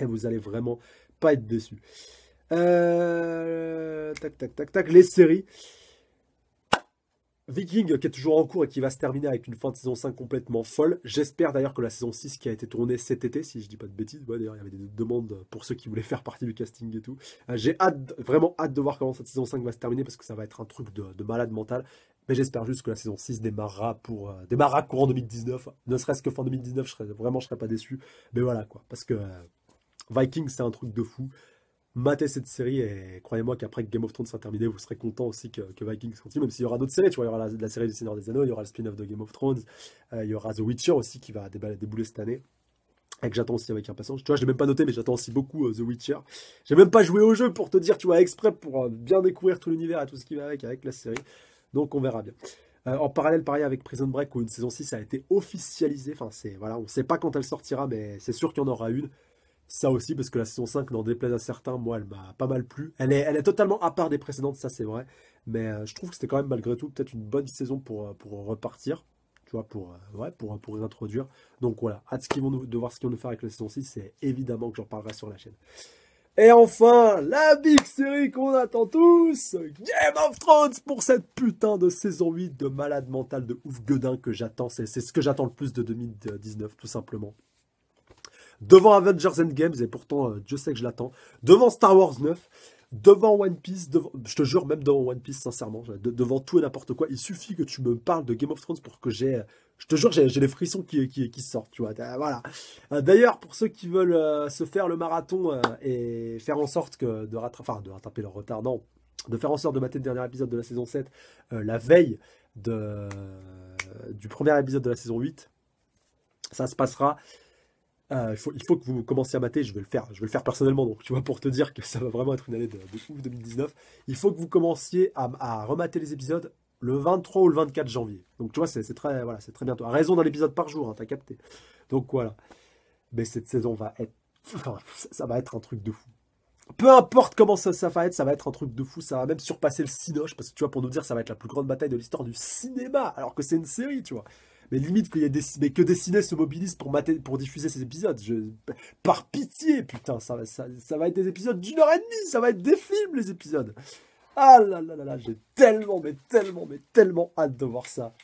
Et vous allez vraiment pas être déçu. Euh, tac, tac, tac, tac. Les séries. Viking euh, qui est toujours en cours et qui va se terminer avec une fin de saison 5 complètement folle. J'espère d'ailleurs que la saison 6 qui a été tournée cet été, si je dis pas de bêtises, il y avait des demandes pour ceux qui voulaient faire partie du casting et tout. Euh, j'ai hâte, vraiment hâte de voir comment cette saison 5 va se terminer parce que ça va être un truc de, malade mental. Mais j'espère juste que la saison 6 démarrera pour démarrera courant 2019. Ne serait-ce que fin 2019, je serais, vraiment je serais pas déçu. Mais voilà quoi, parce que Vikings, c'est un truc de fou. Matez cette série et croyez-moi qu'après que Game of Thrones sera terminé, vous serez content aussi que, que Vikings sorti. même s'il y aura d'autres séries. Tu vois, il y aura la, série du Seigneur des Anneaux, il y aura le spin-off de Game of Thrones, euh, il y aura The Witcher aussi qui va débouler cette année et que j'attends aussi avec impatience. Tu vois, je même pas noté, mais j'attends aussi beaucoup euh, The Witcher. J'ai même pas joué au jeu pour te dire, tu vois, exprès pour euh, bien découvrir tout l'univers et tout ce qui va avec, avec la série. Donc on verra bien. en parallèle, pareil avec Prison Break, où une saison 6 a été officialisée. Enfin, c'est voilà, on sait pas quand elle sortira, mais c'est sûr qu'il y en aura une ça aussi, parce que la saison 5, n'en déplaise à certains, moi, elle m'a pas mal plu. Elle est, elle est totalement à part des précédentes, ça c'est vrai. Mais euh, je trouve que c'était quand même, malgré tout, peut-être une bonne saison pour, euh, pour repartir. Tu vois, pour, euh, ouais, pour, pour réintroduire. Donc voilà, hâte de voir ce qu'ils vont nous faire avec la saison 6. C'est évidemment que j'en parlerai sur la chaîne. Et enfin, la big série qu'on attend tous, Game of Thrones pour cette putain de saison 8 de malade mental de ouf gueudin que j'attends. C'est ce que j'attends le plus de 2019, tout simplement devant Avengers Games et pourtant je euh, sais que je l'attends, devant Star Wars 9, devant One Piece, je te jure, même devant One Piece, sincèrement, devant tout et n'importe quoi, il suffit que tu me parles de Game of Thrones pour que j'ai. Euh, je te jure, j'ai les frissons qui, qui, sortent, tu vois. Euh, voilà. D'ailleurs, pour ceux qui veulent se faire le marathon et faire en sorte que de, de rattraper leur retard, non, de faire en sorte de mater le dernier épisode de la saison 7 la veille de, du premier épisode de la saison 8, ça se passera ah, il, faut, que vous commenciez à mater, je vais le faire, je vais le faire personnellement, donc tu vois, pour te dire que ça va vraiment être une année de, de 2019, il faut que vous commenciez à, remater les épisodes le 23 ou le 24 janvier. Donc tu vois, c'est très, voilà, c'est très bientôt. À raison dans l'épisode par jour, hein, t'as capté. Donc voilà. Mais cette saison va être. ça va être un truc de fou. Peu importe comment ça, ça va être, ça va être un truc de fou. Ça va même surpasser le Sinoche, parce que tu vois, pour nous dire, ça va être la plus grande bataille de l'histoire du cinéma, alors que c'est une série, tu vois mais limite qu'il y que des se mobilise pour, mater, pour diffuser ces épisodes. Je, par pitié, putain, ça, ça, ça va être des épisodes d'une heure et demie, ça va être des films, les épisodes. Ah là là là là, j'ai tellement, mais tellement, mais tellement hâte de voir ça.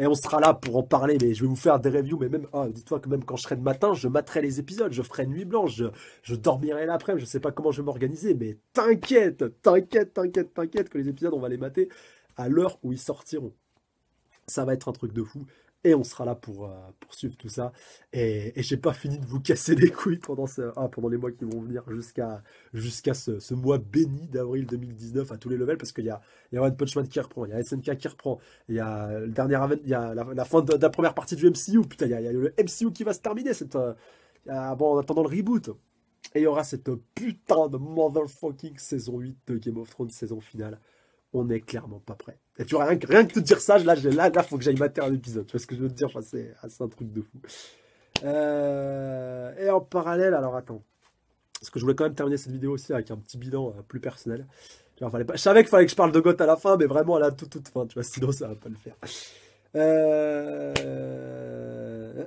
Et on sera là pour en parler, mais je vais vous faire des reviews, mais même, ah, dites toi que même quand je serai de matin, je materai les épisodes, je ferai nuit blanche, je, je dormirai l'après, midi je sais pas comment je vais m'organiser, mais t'inquiète, t'inquiète, t'inquiète, t'inquiète que les épisodes, on va les mater à l'heure où ils sortiront. Ça va être un truc de fou et on sera là pour, euh, pour suivre tout ça. Et, j'ai pas fini de vous casser les couilles pendant, ce, ah, pendant les mois qui vont venir jusqu'à jusqu'à ce, mois béni d'avril 2019 à tous les levels parce qu'il y a, il y One Punch qui reprend, il y a SNK qui reprend, il y a, le dernier, il y la, fin de, la première partie du MCU, putain, il y, a, le MCU qui va se terminer cette, euh, ah, bon en attendant le reboot. Et il y aura cette putain de motherfucking saison 8 de Game of Thrones, saison finale on n'est clairement pas prêt. Et tu vois, rien, que te dire ça, là, il faut que j'aille mater un épisode. Tu vois ce que je veux te dire? Ah, c'est un truc de fou. Euh, et en parallèle, alors attends. Parce que je voulais quand même terminer cette vidéo aussi avec un petit bilan euh, plus personnel. Je savais qu'il fallait que je parle de Goth à la fin, mais vraiment à la toute, toute fin, tu vois, sinon ça va pas le faire. Euh,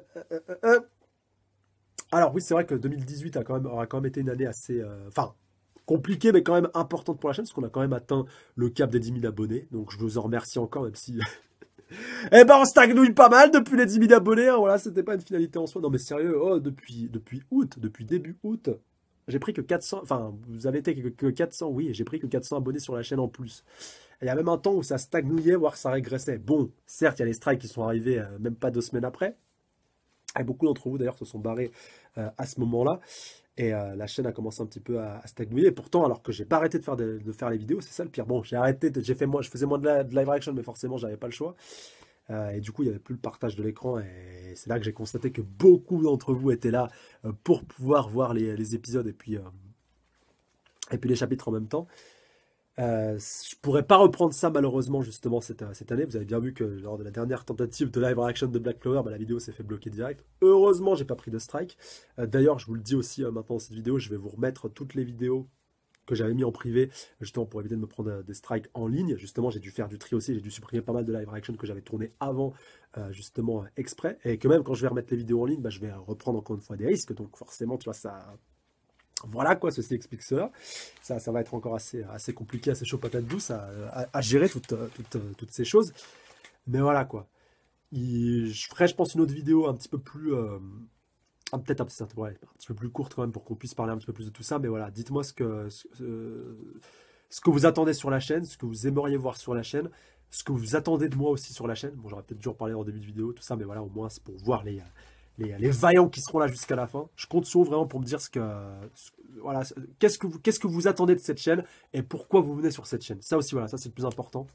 alors oui, c'est vrai que 2018 a quand même, aura quand même été une année assez... Enfin, compliquée, mais quand même importante pour la chaîne, parce qu'on a quand même atteint le cap des 10 000 abonnés. Donc je vous en remercie encore, même si... eh ben on stagnouille pas mal depuis les 10 000 abonnés, hein. voilà, c'était pas une finalité en soi. Non mais sérieux, oh, depuis, depuis août, depuis début août, j'ai pris que 400, enfin, vous avez été que 400, oui, j'ai pris que 400 abonnés sur la chaîne en plus. il y a même un temps où ça stagnouillait, voire ça régressait. Bon, certes, il y a les strikes qui sont arrivés euh, même pas deux semaines après. Et beaucoup d'entre vous, d'ailleurs, se sont barrés euh, à ce moment-là. Et euh, la chaîne a commencé un petit peu à, stagner. stagner. Pourtant, alors que j'ai pas arrêté de faire, de, faire les vidéos, c'est ça le pire. Bon, j'ai arrêté, de, j'ai fait moi, je faisais moins de, live action, mais forcément, j'avais pas le choix. Euh, et du coup, il n'y avait plus le partage de l'écran. Et c'est là que j'ai constaté que beaucoup d'entre vous étaient là euh, pour pouvoir voir les, épisodes et puis, et puis les chapitres en même temps. Euh, je pourrais pas reprendre ça malheureusement justement cette, euh, cette, année. Vous avez bien vu que lors de la dernière tentative de live reaction de Black Clover, bah, la vidéo s'est fait bloquer direct. Heureusement, j'ai pas pris de strike. Euh, d'ailleurs, je vous le dis aussi maintenant dans cette vidéo, je vais vous remettre toutes les vidéos que j'avais mis en privé, justement pour éviter de me prendre des strikes en ligne. Justement, j'ai dû faire du tri aussi, j'ai dû supprimer pas mal de live reaction que j'avais tourné avant, justement, exprès. Et que même quand je vais remettre les vidéos en ligne, bah, je vais reprendre encore une fois des risques. Donc forcément, tu vois, ça voilà quoi, ceci explique cela. Ça, ça va être encore assez, assez compliqué, assez chaud patate douce à, à, gérer toutes, toutes, toutes, ces choses. Mais voilà quoi. je ferai, je pense, une autre vidéo un petit peu plus. Euh, peut-être un, un, petit peu plus courte quand même pour qu'on puisse parler un petit peu plus de tout ça. Mais voilà, dites-moi ce que, ce, ce, que vous attendez sur la chaîne, ce que vous aimeriez voir sur la chaîne, ce que vous attendez de moi aussi sur la chaîne. Bon, j'aurais peut-être dû en parler en début de vidéo, tout ça, mais voilà, au moins c'est pour voir les, les, vaillants qui seront là jusqu'à la fin. Je compte sur vous vraiment pour me dire ce que, voilà, qu'est-ce que vous, qu'est-ce que vous attendez de cette chaîne et pourquoi vous venez sur cette chaîne. Ça aussi, voilà, ça c'est le plus important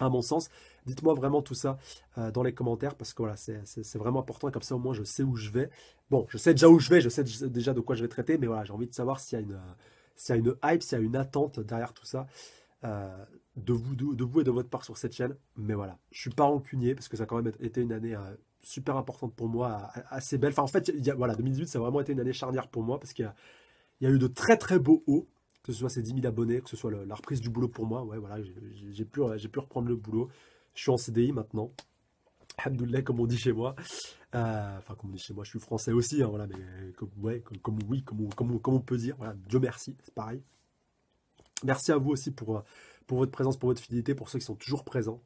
à mon sens. Dites-moi vraiment tout ça euh, dans les commentaires parce que voilà, c'est vraiment important. Comme ça, au moins, je sais où je vais. Bon, je sais déjà où je vais, je sais déjà de quoi je vais traiter, mais voilà, j'ai envie de savoir s'il y, s'il y, a une hype, s'il y a une attente derrière tout ça euh, de, vous, de, vous et de votre part sur cette chaîne. Mais voilà, je suis pas rancunier parce que ça a quand même été une année euh, super importante pour moi, assez belle. Enfin, en fait, voilà, 2018, ça a vraiment été une année charnière pour moi parce qu'il y, a eu de très très beaux hauts, que ce soit ces 10 000 abonnés, que ce soit la reprise du boulot pour moi. Ouais, voilà, j'ai pu, pu reprendre le boulot. Je suis en CDI maintenant. Abdoulaye, comme on dit chez moi. Euh, enfin, comme on dit chez moi, je suis français aussi, hein, voilà, mais comme, ouais, comme, oui, comme on, peut dire. Voilà, Dieu merci, c'est pareil. Merci à vous aussi pour, euh, pour votre présence, pour votre fidélité, pour ceux qui sont toujours présents.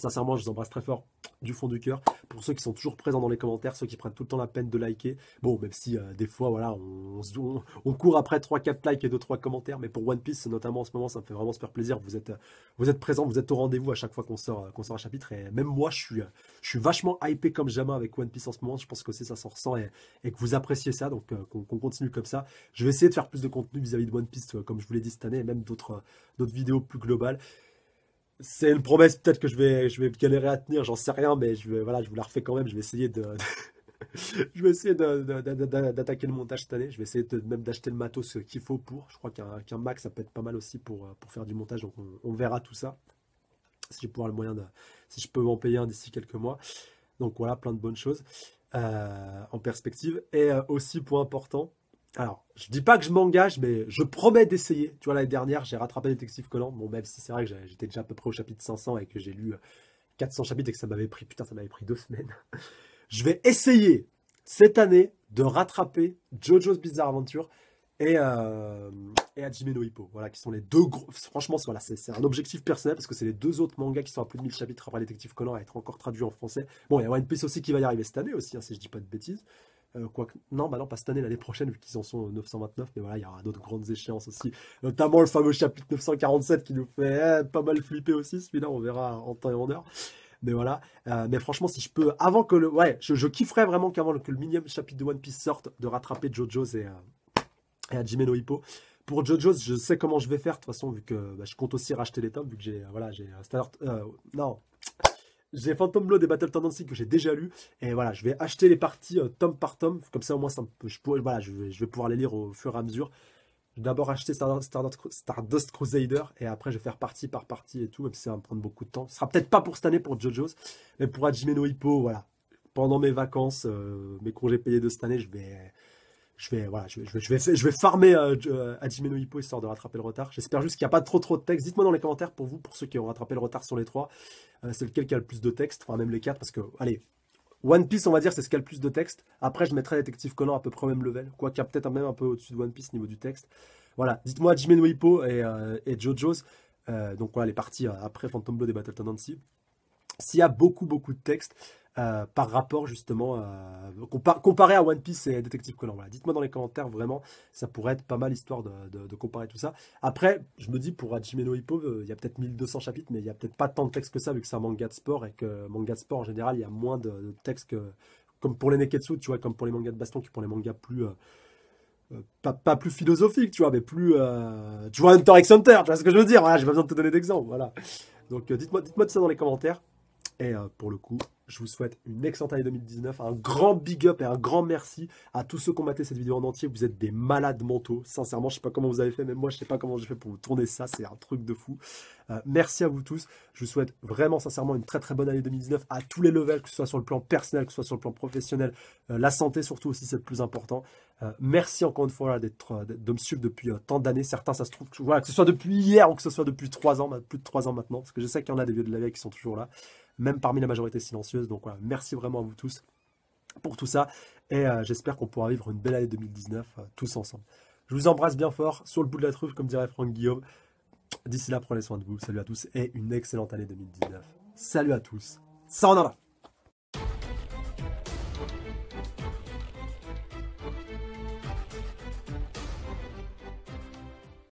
Sincèrement, je vous embrasse très fort du fond du cœur. Pour ceux qui sont toujours présents dans les commentaires, ceux qui prennent tout le temps la peine de liker. Bon, même si euh, des fois, voilà, on, court après 3-4 likes et 2-3 commentaires. Mais pour One Piece, notamment en ce moment, ça me fait vraiment super plaisir. Vous êtes, euh, vous êtes présents, vous êtes au rendez-vous à chaque fois qu'on sort, euh, qu'on sort un chapitre. Et même moi, je suis, je suis vachement hypé comme jamais avec One Piece en ce moment. Je pense que c'est ça s'en ressent et, que vous appréciez ça. Donc, qu'on continue comme ça. Je vais essayer de faire plus de contenu vis-à-vis -vis de One Piece, comme je vous l'ai dit cette année, et même d'autres vidéos plus globales c'est une promesse peut-être que je vais, je vais galérer à tenir, j'en sais rien, mais je, vais, voilà, je vous la refais quand même. Je vais essayer de, je vais essayer d'attaquer le montage cette année. Je vais essayer de, même d'acheter le matos qu'il faut pour. Je crois qu'un Mac, ça peut être pas mal aussi pour, euh, pour faire du montage. Donc, on, verra tout ça. Si je, le moyen de, si je peux m'en payer un d'ici quelques mois. Donc, voilà, plein de bonnes choses euh, en perspective. Et euh, aussi, point important, alors, je dis pas que je m'engage, mais je promets d'essayer. Tu vois, l'année dernière, j'ai rattrapé Détective collant Bon, même si c'est vrai que j'étais déjà à peu près au chapitre 500 et que j'ai lu 400 euh, chapitres et que ça m'avait pris, putain, ça m'avait pris deux semaines. Je vais essayer cette année de rattraper JoJo's Bizarre Adventure et, euh, et Hajime no Hippo. Voilà, qui sont les deux gros. Franchement, voilà, c'est un objectif personnel parce que c'est les deux autres mangas qui sont à plus de 1000 chapitres après Détective collant à être encore traduits en français. Bon, il y a One Piece aussi qui va y arriver cette année aussi, hein, si je dis pas de bêtises. Non, bah non, pas cette année, l'année prochaine, vu qu'ils en sont 929, euh, mais voilà, il y aura d'autres grandes échéances aussi. Notamment le fameux chapitre 947 qui nous fait eh, pas mal flipper aussi, celui-là, on verra en temps et en heure. Mais voilà, euh, mais franchement, si je peux, avant que le. Ouais, je, kifferais vraiment qu'avant que le minimum chapitre de One Piece sorte, de rattraper Jojo et, euh, et à no Hippo pour Jojo je sais comment je vais faire de toute façon, vu que bah, je compte aussi racheter les tomes, vu que j'ai. voilà, j'ai. non, j'ai Phantom Blood des Battle Tendency que j'ai déjà lu. Et voilà, je vais acheter les parties euh, tome par tome. Comme ça, au moins, je, pourrais, voilà, je vais, pouvoir les lire au fur et à mesure. d'abord acheter Stardust Crusader. Et après, je vais faire partie par partie et tout, même si ça va me prendre beaucoup de temps. Ce sera peut-être pas pour cette année pour JoJo's, mais pour Hajime no Hippo, voilà. Pendant mes vacances, euh, mes congés payés de cette année, je vais je vais, voilà, je je vais, je vais farmer à euh, euh, histoire de rattraper le retard. J'espère juste qu'il n'y a pas trop trop de texte. Dites-moi dans les commentaires pour vous, pour ceux qui ont rattrapé le retard sur les trois, euh, c'est lequel qui a le plus de texte, enfin même les quatre, parce que, allez, One Piece, on va dire, c'est ce qui a le plus de texte. Après, je mettrai Détective Conan à peu près au même level, quoi qu'il y a peut-être même un peu au-dessus de One Piece niveau du texte. Voilà, dites-moi à Hippo et, JoJo's. donc voilà, les parties après Phantom Blood et Battle Tendency. S'il y a beaucoup beaucoup de texte, euh, par rapport justement euh, comparé à One Piece et Detective Conan. Voilà. Dites-moi dans les commentaires vraiment, ça pourrait être pas mal histoire de, comparer tout ça. Après, je me dis pour Jimeno euh, il y a peut-être 1200 chapitres, mais il y a peut-être pas tant de textes que ça vu que c'est un manga de sport et que manga de sport en général, il y a moins de, textes que comme pour les Neketsu, tu vois, comme pour les mangas de baston, que pour les mangas plus pas, plus philosophique tu vois, mais plus tu vois Hunter x Hunter, tu vois ce que je veux dire, voilà, j'ai pas besoin de te donner d'exemple, voilà. Donc dites-moi dites-moi tout ça dans les commentaires. Et euh, pour le coup, je vous souhaite une excellente année 2019, un grand big up et un grand merci à tous ceux qui ont maté cette vidéo en entier. Vous êtes des malades mentaux. Sincèrement, je ne sais pas comment vous avez fait, même moi, je ne sais pas comment j'ai fait pour vous tourner ça. C'est un truc de fou. Euh, merci à vous tous. Je vous souhaite vraiment, sincèrement, une très très bonne année 2019 à tous les levels, que ce soit sur le plan personnel, que ce soit sur le plan professionnel. Euh, la santé, surtout aussi, c'est le plus important. merci encore une fois d'être, de me suivre depuis tant d'années. Certains, ça se trouve, que, voilà, que ce soit depuis hier ou que ce soit depuis trois ans, plus de trois ans maintenant, parce que je sais qu'il y en a des vieux de la vie qui sont toujours là même parmi la majorité silencieuse. Donc voilà, merci vraiment à vous tous pour tout ça. Et euh, j'espère qu'on pourra vivre une belle année 2019 euh, tous ensemble. Je vous embrasse bien fort, sur le bout de la truffe, comme dirait Franck Guillaume. D'ici là, prenez soin de vous. Salut à tous et une excellente année 2019. Salut à tous. ça là